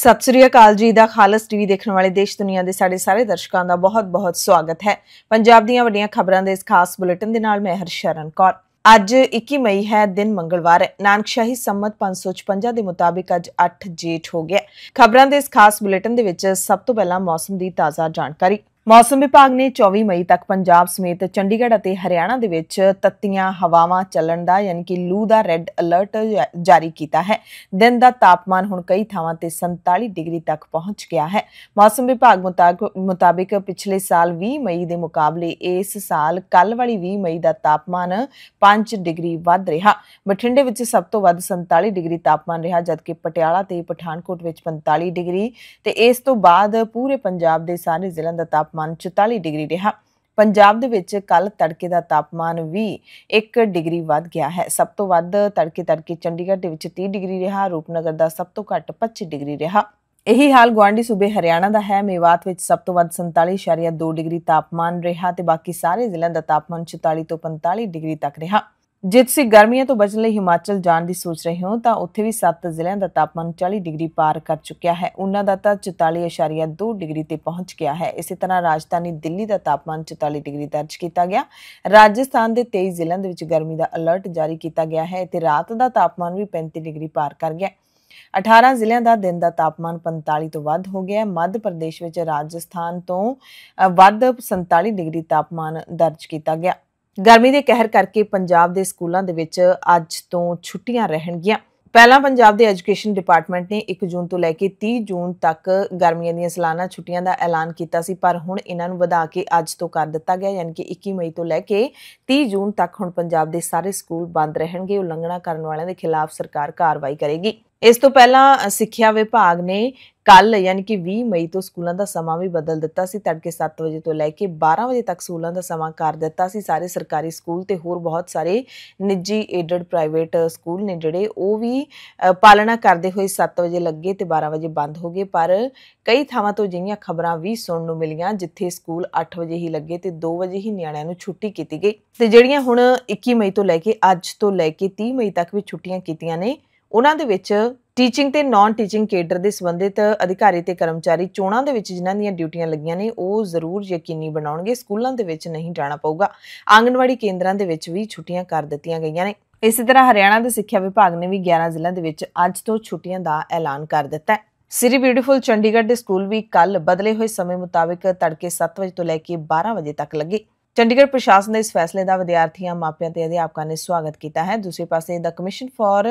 ਸਤਿ ਸ੍ਰੀ ਅਕਾਲ ਜੀ ਦਾ ਖਾਲਸ ਟੀਵੀ ਦੇਖਣ ਵਾਲੇ ਦੇਸ਼ ਦੁਨੀਆ ਦੇ ਸਾਡੇ ਸਾਰੇ ਦਰਸ਼ਕਾਂ ਦਾ ਬਹੁਤ-ਬਹੁਤ ਸਵਾਗਤ ਹੈ ਪੰਜਾਬ ਦੀਆਂ ਵੱਡੀਆਂ ਖਬਰਾਂ ਦੇ ਇਸ ਖਾਸ ਬੁਲੇਟਿਨ ਦੇ ਨਾਲ ਮੈਂ ਹਰਸ਼ਰਨ ਕੌਰ ਅੱਜ 21 ਮਈ ਹੈ ਦਿਨ ਮੰਗਲਵਾਰ ਹੈ ਨਾਨਕਸ਼ਾਹੀ ਸੰਮਤ 556 ਦੇ ਮੁਤਾਬਿਕ ਅੱਜ 8 ਜੇਠ ਹੋ ਗਿਆ ਖਬਰਾਂ ਦੇ ਇਸ ਖਾਸ ਬੁਲੇਟਿਨ ਦੇ ਵਿੱਚ ਸਭ ਤੋਂ ਪਹਿਲਾਂ ਮੌਸਮ ਦੀ ਤਾਜ਼ਾ ਜਾਣਕਾਰੀ ਮੌਸਮ ਵਿਭਾਗ ਨੇ 24 ਮਈ ਤੱਕ ਪੰਜਾਬ ਸਮੇਤ ਚੰਡੀਗੜ੍ਹ ਅਤੇ ਹਰਿਆਣਾ ਦੇ ਵਿੱਚ ਤੱਤੀਆਂ ਹਵਾਵਾਂ ਚੱਲਣ ਦਾ ਯਾਨੀ ਕਿ ਲੂ ਦਾ ਰੈੱਡ ਅਲਰਟ ਜਾਰੀ ਕੀਤਾ ਹੈ ਦਿਨ ਦਾ ਤਾਪਮਾਨ ਹੁਣ ਕਈ ਥਾਵਾਂ ਤੇ 47 ਡਿਗਰੀ ਤੱਕ ਪਹੁੰਚ ਗਿਆ ਹੈ ਮੌਸਮ ਵਿਭਾਗ ਮੁਤਾਬਕ ਪਿਛਲੇ ਸਾਲ 20 ਮਈ ਦੇ ਮੁਕਾਬਲੇ ਇਸ ਸਾਲ ਕੱਲ ਵਾਲੀ 20 ਮਈ ਦਾ ਤਾਪਮਾਨ 5 ਡਿਗਰੀ ਵੱਧ ਰਿਹਾ ਬਠਿੰਡੇ ਵਿੱਚ ਸਭ ਤੋਂ ਵੱਧ 47 ਡਿਗਰੀ ਤਾਪਮਾਨ ਰਿਹਾ ਜਦਕਿ ਪਟਿਆਲਾ ਤੇ ਪਠਾਨਕੋਟ ਵਿੱਚ 45 ਡਿਗਰੀ ਤੇ ਇਸ ਤੋਂ ਬਾਅਦ ਪੂਰੇ ਪੰਜਾਬ ਦੇ ਸਾਰੇ ਜ਼ਿਲ੍ਹਿਆਂ ਦਾ ਤਾਪਮਾਨ ਤਾਪਮਾਨ 44 ਡਿਗਰੀ ਰਿਹਾ ਪੰਜਾਬ ਦੇ ਵਿੱਚ ਕੱਲ ਤੜਕੇ ਦਾ ਤਾਪਮਾਨ ਵੀ 1 ਡਿਗਰੀ ਵੱਧ ਗਿਆ ਹੈ ਸਭ ਤੋਂ ਵੱਧ ਤੜਕੇ ਤੜਕੇ ਚੰਡੀਗੜ੍ਹ ਦੇ ਵਿੱਚ 30 ਡਿਗਰੀ ਰਿਹਾ ਰੂਪਨਗਰ ਦਾ ਸਭ ਤੋਂ ਘੱਟ 25 ਡਿਗਰੀ ਰਿਹਾ ਇਹੀ ਹਾਲ ਗਵਾਂਡੀ ਸੂਬੇ ਹਰਿਆਣਾ ਦਾ ਹੈ ਮੇਵਾਤ ਵਿੱਚ ਸਭ ਤੋਂ ਵੱਧ 47.2 ਡਿਗਰੀ ਤਾਪਮਾਨ ਰਿਹਾ ਤੇ ਬਾਕੀ ਸਾਰੇ ਜ਼ਿਲ੍ਹਿਆਂ ਦਾ ਤਾਪਮਾਨ 44 ਤੋਂ 45 ਡਿਗਰੀ ਤੱਕ ਰਿਹਾ ਜੇ ਤੁਸੀਂ ਗਰਮੀਆਂ ਤੋਂ ਬਚਣ ਲਈ ਹਿਮਾਚਲ ਜਾਣ ਦੀ ਸੋਚ ਰਹੇ ਹੋ ਤਾਂ ਉੱਥੇ ਵੀ 7 ਜ਼ਿਲ੍ਹਿਆਂ ਦਾ ਤਾਪਮਾਨ 40 ਡਿਗਰੀ ਪਾਰ ਕਰ ਚੁੱਕਿਆ ਹੈ ਉਹਨਾਂ ਦਾ ਤਾਂ 44.2 ਡਿਗਰੀ ਤੇ ਪਹੁੰਚ ਗਿਆ ਹੈ ਇਸੇ ਤਰ੍ਹਾਂ ਰਾਜਧਾਨੀ ਦਿੱਲੀ ਦਾ ਤਾਪਮਾਨ 44 ਡਿਗਰੀ ਦਰਜ ਕੀਤਾ ਗਿਆ ਰਾਜਸਥਾਨ ਦੇ 23 ਜ਼ਿਲ੍ਹਿਆਂ ਦੇ ਵਿੱਚ ਗਰਮੀ ਦਾ ਅਲਰਟ ਜਾਰੀ ਕੀਤਾ ਗਿਆ ਹੈ ਤੇ ਰਾਤ ਦਾ ਤਾਪਮਾਨ ਵੀ 35 ਡਿਗਰੀ ਪਾਰ ਕਰ ਗਿਆ 18 ਜ਼ਿਲ੍ਹਿਆਂ ਦਾ ਦਿਨ ਦਾ ਤਾਪਮਾਨ 45 ਤੋਂ ਵੱਧ ਹੋ ਗਿਆ ਹੈ ਮੱਧ ਪ੍ਰਦੇਸ਼ ਵਿੱਚ ਰਾਜਸਥਾਨ ਤੋਂ ਵੱਧ 47 ਡਿਗਰੀ ਤਾਪਮਾਨ ਦਰਜ ਕੀਤਾ ਗਿਆ ਗਰਮੀ ਦੇ ਕਹਿਰ ਕਰਕੇ ਪੰਜਾਬ ਦੇ ਸਕੂਲਾਂ ਦੇ ਵਿੱਚ ਅੱਜ ਤੋਂ ਛੁੱਟੀਆਂ ਰਹਿਣਗੀਆਂ ਪਹਿਲਾਂ ਪੰਜਾਬ ਦੇ ਐਜੂਕੇਸ਼ਨ ਡਿਪਾਰਟਮੈਂਟ ਨੇ 1 ਜੂਨ ਤੋਂ ਲੈ ਕੇ 30 ਜੂਨ ਤੱਕ ਗਰਮੀਆਂ ਦੀਆਂ ਸਾਲਾਨਾ ਛੁੱਟੀਆਂ ਦਾ ਐਲਾਨ ਕੀਤਾ ਸੀ ਪਰ ਹੁਣ ਇਹਨਾਂ ਨੂੰ ਵਧਾ ਕੇ ਅੱਜ ਤੋਂ ਕਰ ਦਿੱਤਾ ਗਿਆ ਯਾਨੀ ਕਿ 21 ਮਈ ਤੋਂ ਲੈ ਕੇ 30 ਜੂਨ ਤੱਕ ਹੁਣ ਪੰਜਾਬ ਦੇ ਸਾਰੇ ਸਕੂਲ ਬੰਦ ਰਹਿਣਗੇ ਉਲੰਘਣਾ ਕਰਨ ਵਾਲਿਆਂ ਦੇ ਖਿਲਾਫ ਸਰਕਾਰ ਕਾਰਵਾਈ ਕਰੇਗੀ ਇਸ ਤੋਂ ਪਹਿਲਾਂ ਸਿੱਖਿਆ ਵਿਭਾਗ ਨੇ ਕੱਲ ਯਾਨੀ ਕਿ 20 ਮਈ ਤੋਂ ਸਕੂਲਾਂ ਦਾ ਸਮਾਂ ਵੀ ਬਦਲ ਦਿੱਤਾ ਸੀ ਤੜਕੇ 7 ਵਜੇ ਤੋਂ ਲੈ ਕੇ 12 ਵਜੇ ਤੱਕ ਸਕੂਲਾਂ ਦਾ ਸਮਾਂ ਕਰ ਦਿੱਤਾ ਸੀ ਸਾਰੇ ਸਰਕਾਰੀ ਸਕੂਲ ਤੇ ਹੋਰ ਬਹੁਤ ਸਾਰੇ ਨਿੱਜੀ ਏਡਡ ਪ੍ਰਾਈਵੇਟ ਸਕੂਲ ਨੇ ਜਿਹੜੇ ਉਹ ਵੀ ਪਾਲਣਾ ਕਰਦੇ ਹੋਏ 7 ਵਜੇ ਲੱਗੇ ਤੇ 12 ਵਜੇ ਬੰਦ ਹੋ ਗਏ ਪਰ ਕਈ ਥਾਵਾਂ ਤੋਂ ਜਿਹੀਆਂ ਖਬਰਾਂ ਵੀ ਸੁਣਨ ਨੂੰ ਮਿਲੀਆਂ ਜਿੱਥੇ ਸਕੂਲ 8 ਵਜੇ ਹੀ ਲੱਗੇ ਤੇ 2 ਵਜੇ ਹੀ ਨਿਆਣਿਆਂ ਨੂੰ ਛੁੱਟੀ ਕੀਤੀ ਗਈ ਤੇ ਜਿਹੜੀਆਂ ਹੁਣ 21 ਮਈ ਤੋਂ ਲੈ ਕੇ ਅੱਜ ਤੋਂ ਲੈ ਕੇ 30 ਮਈ ਤੱਕ ਵੀ ਛੁੱਟੀਆਂ ਕੀਤੀਆਂ ਨੇ ਉਹਨਾਂ ਦੇ ਵਿੱਚ ਟੀਚਿੰਗ ਤੇ ਨਾਨ ਟੀਚਿੰਗ ਕੇਡਰ ਦੇ ਸੰਬੰਧਿਤ ਅਧਿਕਾਰੀ ਤੇ ਕਰਮਚਾਰੀ ਚੋਣਾਂ ਦੇ ਵਿੱਚ ਜਿਨ੍ਹਾਂ ਦੀਆਂ ਡਿਊਟੀਆਂ ਲੱਗੀਆਂ ਨੇ ਉਹ ਜ਼ਰੂਰ ਯਕੀਨੀ ਬਣਾਉਣਗੇ ਸਕੂਲਾਂ ਦੇ ਵਿੱਚ ਨਹੀਂ ਜਾਣਾ ਪਊਗਾ ਆਂਗਣਵਾੜੀ ਕੇਂਦਰਾਂ ਦੇ ਵਿੱਚ ਵੀ ਛੁੱਟੀਆਂ ਕਰ ਦਿੱਤੀਆਂ ਗਈਆਂ ਨੇ ਇਸੇ ਤਰ੍ਹਾਂ ਹਰਿਆਣਾ ਦੇ ਸਿੱਖਿਆ ਵਿਭਾਗ ਨੇ ਵੀ 11 ਜ਼ਿਲ੍ਹਿਆਂ ਦੇ ਵਿੱਚ ਅੱਜ ਤੋਂ ਛੁੱਟੀਆਂ ਦਾ ਐਲਾਨ ਕਰ ਦਿੱਤਾ ਹੈ ਸਿਰੀ ਬਿਊਟੀਫੁਲ ਚੰਡੀਗੜ੍ਹ ਦੇ ਸਕੂਲ ਵੀ ਕੱਲ ਬਦਲੇ ਹੋਏ ਸਮੇਂ ਮੁਤਾਬਕ ਤੜਕੇ 7 ਵਜੇ ਤੋਂ ਲੈ ਕੇ 12 ਵਜੇ ਤੱਕ ਲੱਗੇ ਚੰਡੀਗੜ੍ਹ ਪ੍ਰਸ਼ਾਸਨ ਦੇ ਇਸ ਫੈਸਲੇ ਦਾ ਵਿਦਿਆਰਥੀਆਂ ਮਾਪਿਆਂ ਤੇ ਅਧਿਆਪਕਾਂ ਨੇ ਸਵਾਗਤ ਕੀਤਾ ਹੈ ਦੂਸਰੇ ਪਾਸੇ ਦਾ commission for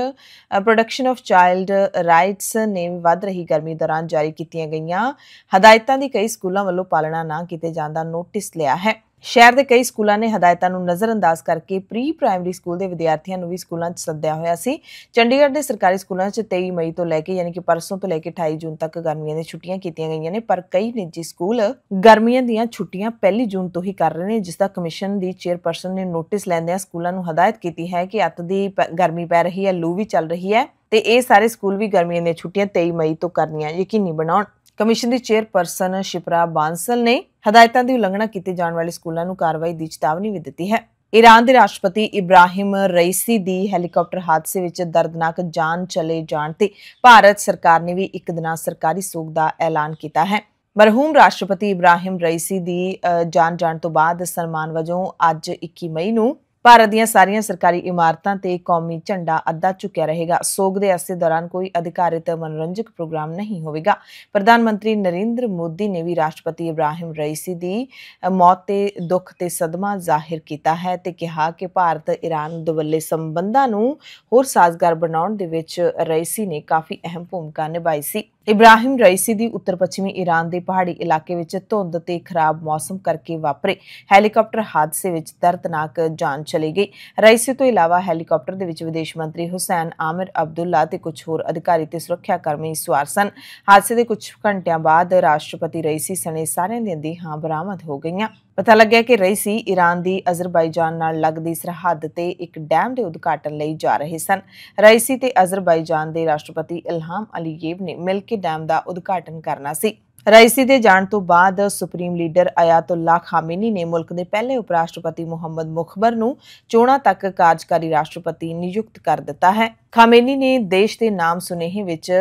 protection of child rights ਨੇ ਵੱਧ ਰਹੀ ਗਰਮੀ ਦੌਰਾਨ ਜਾਰੀ ਕੀਤੀਆਂ ਗਈਆਂ ਹਦਾਇਤਾਂ ਦੀ ਕਈ ਸਕੂਲਾਂ ਵੱਲੋਂ ਪਾਲਣਾ ਨਾ ਕੀਤੇ ਜਾਣ ਦਾ ਨੋਟਿਸ ਲਿਆ ਹੈ ਸ਼ਹਿਰ ਦੇ ਕਈ ਸਕੂਲਾਂ ਨੇ ਹਦਾਇਤਾਂ ਨੂੰ ਨਜ਼ਰਅੰਦਾਜ਼ ਕਰਕੇ ਪ੍ਰੀ ਪ੍ਰਾਇਮਰੀ ਸਕੂਲ ਦੇ ਵਿਦਿਆਰਥੀਆਂ ਨੂੰ ਵੀ ਸਕੂਲਾਂ 'ਚ ਸੱਦਿਆ ਹੋਇਆ ਸੀ ਚੰਡੀਗੜ੍ਹ ਦੇ ਸਰਕਾਰੀ ਸਕੂਲਾਂ 'ਚ 23 ਮਈ ਤੋਂ ਲੈ ਕੇ ਯਾਨੀ ਕਿ ਪਰਸੋਂ ਤੋਂ ਲੈ ਕੇ 28 ਜੂਨ ਤੱਕ ਗਰਮੀਆਂ ਦੀਆਂ ਛੁੱਟੀਆਂ ਕੀਤੀਆਂ ਗਈਆਂ ਨੇ ਪਰ ਕਈ ਨਿੱਜੀ ਸਕੂਲ ਗਰਮੀਆਂ ਦੀਆਂ ਛੁੱਟੀਆਂ 1 ਜੂਨ ਤੋਂ ਹੀ ਕਰ ਰਹੇ ਨੇ ਜਿਸ ਦਾ ਕਮਿਸ਼ਨ ਦੀ ਚੇਅਰਪਰਸਨ ਨੇ ਨੋਟਿਸ ਲੈਂਦਿਆਂ ਸਕੂਲਾਂ ਨੂੰ ਹਦਾਇਤ ਕੀਤੀ ਹੈ ਕਿ ਅੱਤ ਦੀ ਗਰਮੀ ਪੈ ਰਹੀ ਹੈ ਲੂ ਵੀ ਚੱਲ ਰਹੀ ਹੈ ਤੇ ਇਹ ਸਾਰੇ ਸਕੂਲ ਵੀ ਗਰਮੀਆਂ ਦੀਆਂ ਛੁੱਟੀਆਂ 23 ਮਈ ਤੋਂ ਕਰਨੀਆਂ ਯਕੀਨੀ ਬਣਾਉਣ ਕਮਿਸ਼ਨ ਦੀ ਚੇਅਰਪਰਸਨ ਸ਼ਿਪਰਾ ਬਾਂਸਲ ਨੇ ਹਦਾਇਤਾਂ ਦੀ ਉਲੰਘਣਾ ਕੀਤੇ ਜਾਣ ਵਾਲੇ ਸਕੂਲਾਂ ਨੂੰ ਕਾਰਵਾਈ ਦੀ ਚੇਤਾਵਨੀ ਵੀ ਦਿੱਤੀ ਹੈ ਈਰਾਨ ਦੇ ਰਾਸ਼ਟਰਪਤੀ ਇਬਰਾਹਿਮ ਰਈਸੀ ਦੀ ਹੈਲੀਕਾਪਟਰ ਹਾਦਸੇ ਵਿੱਚ ਦਰਦਨਾਕ ਜਾਨ ਚਲੇ ਜਾਣ ਤੇ ਭਾਰਤ ਸਰਕਾਰ ਨੇ ਵੀ ਇੱਕ ਦਿਨਾ ਸਰਕਾਰੀ ਸੋਗ ਦਾ ਐਲਾਨ ਕੀਤਾ ਹੈ ਮਰਹੂਮ ਰਾਸ਼ਟਰਪਤੀ ਇਬਰਾਹਿਮ ਰਈਸੀ ਦੀ ਜਾਨ ਜਾਣ ਤੋਂ ਬਾਅਦ ਸਨਮਾਨ ਵਜੋਂ ਅੱਜ 21 ਮਈ ਨੂੰ ਭਾਰਤ ਦੀਆਂ ਸਾਰੀਆਂ ਸਰਕਾਰੀ ਇਮਾਰਤਾਂ ਤੇ ਕੌਮੀ ਝੰਡਾ ਅੱਧਾ ਝੁਕਿਆ ਰਹੇਗਾ ਸੋਗ ਦੇ ਅਸੇ ਦੌਰਾਨ ਕੋਈ ਅਧਿਕਾਰਿਤ ਮਨੋਰੰਜਕ ਪ੍ਰੋਗਰਾਮ ਨਹੀਂ ਹੋਵੇਗਾ ਪ੍ਰਧਾਨ ਮੰਤਰੀ ਨਰਿੰਦਰ ਮੋਦੀ ਨੇ ਵੀ ਰਾਸ਼ਟਰਪਤੀ ਇਬਰਾਹਿਮ ਰਈਸੀ ਦੀ ਮੌਤ ਤੇ ਦੁੱਖ ਤੇ ਸਦਮਾ ਜ਼ਾਹਿਰ ਕੀਤਾ ਹੈ ਤੇ ਕਿਹਾ ਕਿ ਭਾਰਤ ਇਰਾਨ ਦਵੱਲੇ ਸੰਬੰਧਾਂ ਨੂੰ ਹੋਰ ਸਾਜ਼ਗਾਰ ਬਣਾਉਣ ਦੇ ਵਿੱਚ ਰਈਸੀ ਨੇ ਕਾਫੀ ਅਹਿਮ ਭੂਮਿਕਾ ਨਿਭਾਈ ਸੀ ਇਬਰਾਹਿਮ ਰਈਸੀ ਦੀ ਉੱਤਰ ਪੱਛਮੀ ਈਰਾਨ ਦੇ ਪਹਾੜੀ ਇਲਾਕੇ ਵਿੱਚ ਧੁੰਦ ਤੇ ਖਰਾਬ ਮੌਸਮ ਕਰਕੇ ਵਾਪਰੇ ਹੈਲੀਕਾਪਟਰ ਹਾਦਸੇ ਵਿੱਚ ਦਰਦਨਾਕ ਜਾਨ ਚਲੀ ਗਈ ਰਈਸੀ ਤੋਂ ਇਲਾਵਾ ਹੈਲੀਕਾਪਟਰ ਦੇ ਵਿੱਚ ਵਿਦੇਸ਼ ਮੰਤਰੀ ਹੁਸੈਨ ਆਮਿਰ ਅਬਦੁੱਲਾ ਤੇ ਕੁਝ ਹੋਰ ਅਧਿਕਾਰੀ ਤੇ ਸੁਰੱਖਿਆ ਕਰਮੀ ਸਵਾਰ ਸਨ ਹਾਦਸੇ ਦੇ ਕੁਝ ਘੰਟਿਆਂ ਬਾਅਦ ਰਾਸ਼ਟਰਪਤੀ ਰਈਸੀ ਸਣੇ ਸਾਰਿਆਂ ਦੀਆਂ ਹਾਂ ਬਰਾਮਦ ਹੋ ਗਈਆਂ ਪਤਾ ਲੱਗਿਆ ਕਿ ਰਹੀ ਸੀ ਈਰਾਨ ਦੀ ਅਜ਼ਰਬਾਈਜਾਨ ਨਾਲ ਲੱਗਦੀ ਸਰਹੱਦ ਤੇ ਇੱਕ ਡੈਮ ਦੇ ਉਦਘਾਟਨ ਲਈ ਜਾ ਰਹੇ ਸਨ ਰਈਸੀ ਤੇ ਅਜ਼ਰਬਾਈਜਾਨ ਦੇ ਰਾਸ਼ਟਰਪਤੀ ਇਲਹਾਮ ਅਲੀਯੇਵ ਨੇ ਮਿਲ ਕੇ ਡੈਮ ਦਾ ਉਦਘਾਟਨ ਕਰਨਾ ਸੀ ਰਾਇਸੀ ਦੇ ਜਾਣ ਤੋਂ ਬਾਅਦ ਸੁਪਰੀਮ ਲੀਡਰ ਆਇਤੁੱਲਾ ਖਾਮੇਨੀ ਨੇ ਮੁਲਕ ਦੇ ਪਹਿਲੇ ਉਪ ਰਾਸ਼ਟਰਪਤੀ ਮੁਹੰਮਦ ਮੁਖਬਰ ਨੂੰ ਚੋਣਾਂ ਤੱਕ ਕਾਰਜਕਾਰੀ ਰਾਸ਼ਟਰਪਤੀ ਨਿਯੁਕਤ ਕਰ ਦਿੱਤਾ ਹੈ ਖਾਮੇਨੀ ਨੇ ਦੇਸ਼ ਦੇ ਨਾਮ ਸੁਨੇਹੇ ਵਿੱਚ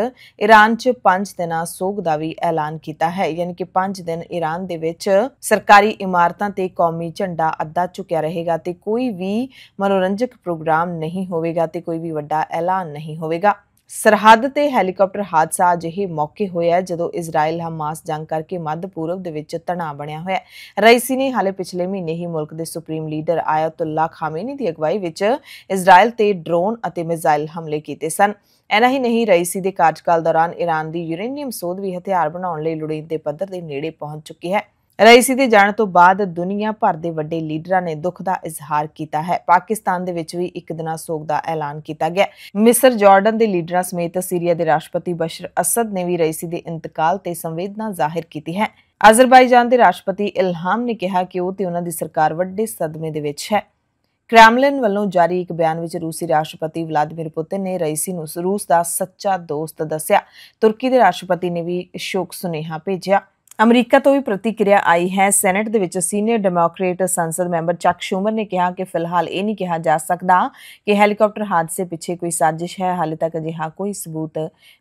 ਈਰਾਨ 'ਚ 5 ਦਿਨਾਂ ਸੋਗ ਦਾ ਵੀ ਐਲਾਨ ਕੀਤਾ ਹੈ ਯਾਨੀ ਕਿ 5 ਦਿਨ ਈਰਾਨ ਦੇ ਵਿੱਚ ਸਰਕਾਰੀ ਇਮਾਰਤਾਂ ਤੇ ਕੌਮੀ ਝੰਡਾ ਅੱਧਾ ਝੁਕਿਆ ਰਹੇਗਾ ਤੇ ਕੋਈ ਵੀ ਮਨੋਰੰਜਕ ਪ੍ਰੋਗਰਾਮ ਨਹੀਂ ਹੋਵੇਗਾ ਤੇ ਕੋਈ ਵੀ ਵੱਡਾ ਐਲਾਨ ਨਹੀਂ ਹੋਵੇਗਾ ਸਰਹੱਦ ਤੇ ਹੈਲੀਕਾਪਟਰ ਹਾਦਸਾ ਜਿਹੇ ਮੌਕੇ ਹੋਇਆ ਜਦੋਂ ਇਜ਼ਰਾਈਲ ਹਮਾਸ ਜੰਗ ਕਰਕੇ ਮੱਧ ਪੂਰਬ ਦੇ ਵਿੱਚ ਤਣਾਅ ਬਣਿਆ ਹੋਇਆ ਰਈਸੀ ਨੇ ਹਾਲੇ ਪਿਛਲੇ ਮਹੀਨੇ ਹੀ ਮੁਲਕ ਦੇ ਸੁਪਰੀਮ ਲੀਡਰ ਆਇਤੁੱਲਾ ਖਾਮੇਨੀ ਦੀ ਅਗਵਾਈ ਵਿੱਚ ਇਜ਼ਰਾਈਲ ਤੇ ਡਰੋਨ ਅਤੇ ਮਿਜ਼ਾਈਲ ਹਮਲੇ ਕੀਤੇ ਸਨ ਐਨਾ ਹੀ ਨਹੀਂ ਰਈਸੀ ਦੇ ਕਾਰਜਕਾਲ ਦੌਰਾਨ ਈਰਾਨ ਦੀ ਯੂਰੇਨੀਅਮ ਸੋਧ ਵੀ ਹਥਿਆਰ ਬਣਾਉਣ ਲਈ ਲੋੜੀਂਦੇ ਪੱਧਰ ਦੇ ਨੇੜੇ ਪਹੁੰਚ ਚੁੱਕੀ ਹੈ ਰਈਸੀ ਦੇ ਜਾਣ ਤੋਂ ਬਾਅਦ ਦੁਨੀਆ ਭਰ ਦੇ ਵੱਡੇ ਲੀਡਰਾਂ ਨੇ ਦੁੱਖ ਦਾ ਇਜ਼ਹਾਰ ਕੀਤਾ ਹੈ ਪਾਕਿਸਤਾਨ ਦੇ ਵਿੱਚ ਵੀ ਇੱਕ ਦਿਨਾ ਸੋਗ ਦਾ ਐਲਾਨ ਕੀਤਾ ਗਿਆ ਮਿਸਰ ਜਾਰਡਨ ਦੇ ਲੀਡਰਾਂ ਸਮੇਤ ਸੀਰੀਆ ਦੇ ਰਾਸ਼ਟਰਪਤੀ ਬਸ਼ਰ ਅਸਦ ਨੇ ਵੀ ਰਈਸੀ ਦੇ ਇੰਤਕਾਲ ਤੇ ਸੰਵੇਦਨਾ ਜ਼ਾਹਿਰ ਕੀਤੀ ਹੈ ਅਜ਼ਰਬਾਈਜਾਨ ਦੇ ਰਾਸ਼ਟਰਪਤੀ ਇਲਹਾਮ ਨੇ ਕਿਹਾ ਕਿ ਉਹ ਤੇ ਉਹਨਾਂ ਦੀ ਸਰਕਾਰ ਵੱਡੇ ਸਦਮੇ ਦੇ ਵਿੱਚ ਹੈ ਕ੍ਰੈਮਲਿਨ ਵੱਲੋਂ ਜਾਰੀ ਇੱਕ ਬਿਆਨ ਵਿੱਚ ਰੂਸੀ ਰਾਸ਼ਟਰਪਤੀ ਵਲਾਦੀਮਿਰ ਪੁਤਿਨ ਨੇ ਰਈਸੀ ਨੂੰ ਰੂਸ ਦਾ ਸੱਚਾ ਦੋਸਤ ਦੱਸਿਆ ਤੁਰਕੀ ਦੇ ਰਾਸ਼ਟਰਪਤੀ ਨੇ ਵੀ ਸ਼ੋਕ ਸੁਨੇਹਾ ਭੇਜਿਆ ਅਮਰੀਕਾ ਤੋਂ ਵੀ ਪ੍ਰਤੀਕਿਰਿਆ ਆਈ ਹੈ ਸੈਨੇਟ ਦੇ ਵਿੱਚ ਸੀਨੀਅਰ ਡੈਮੋਕ੍ਰੇਟ ਸੰਸਦ ਮੈਂਬਰ ਚੱਕ ਸ਼ੂਮਰ ਨੇ ਕਿਹਾ ਕਿ ਫਿਲਹਾਲ ਇਹ ਨਹੀਂ ਕਿਹਾ ਜਾ ਸਕਦਾ ਕਿ ਹੈਲੀਕਾਪਟਰ ਹਾਦਸੇ ਪਿੱਛੇ ਕੋਈ ਸਾਜ਼ਿਸ਼ ਹੈ ਹਾਲੇ ਤੱਕ ਅਜਿਹਾ ਕੋਈ ਸਬੂਤ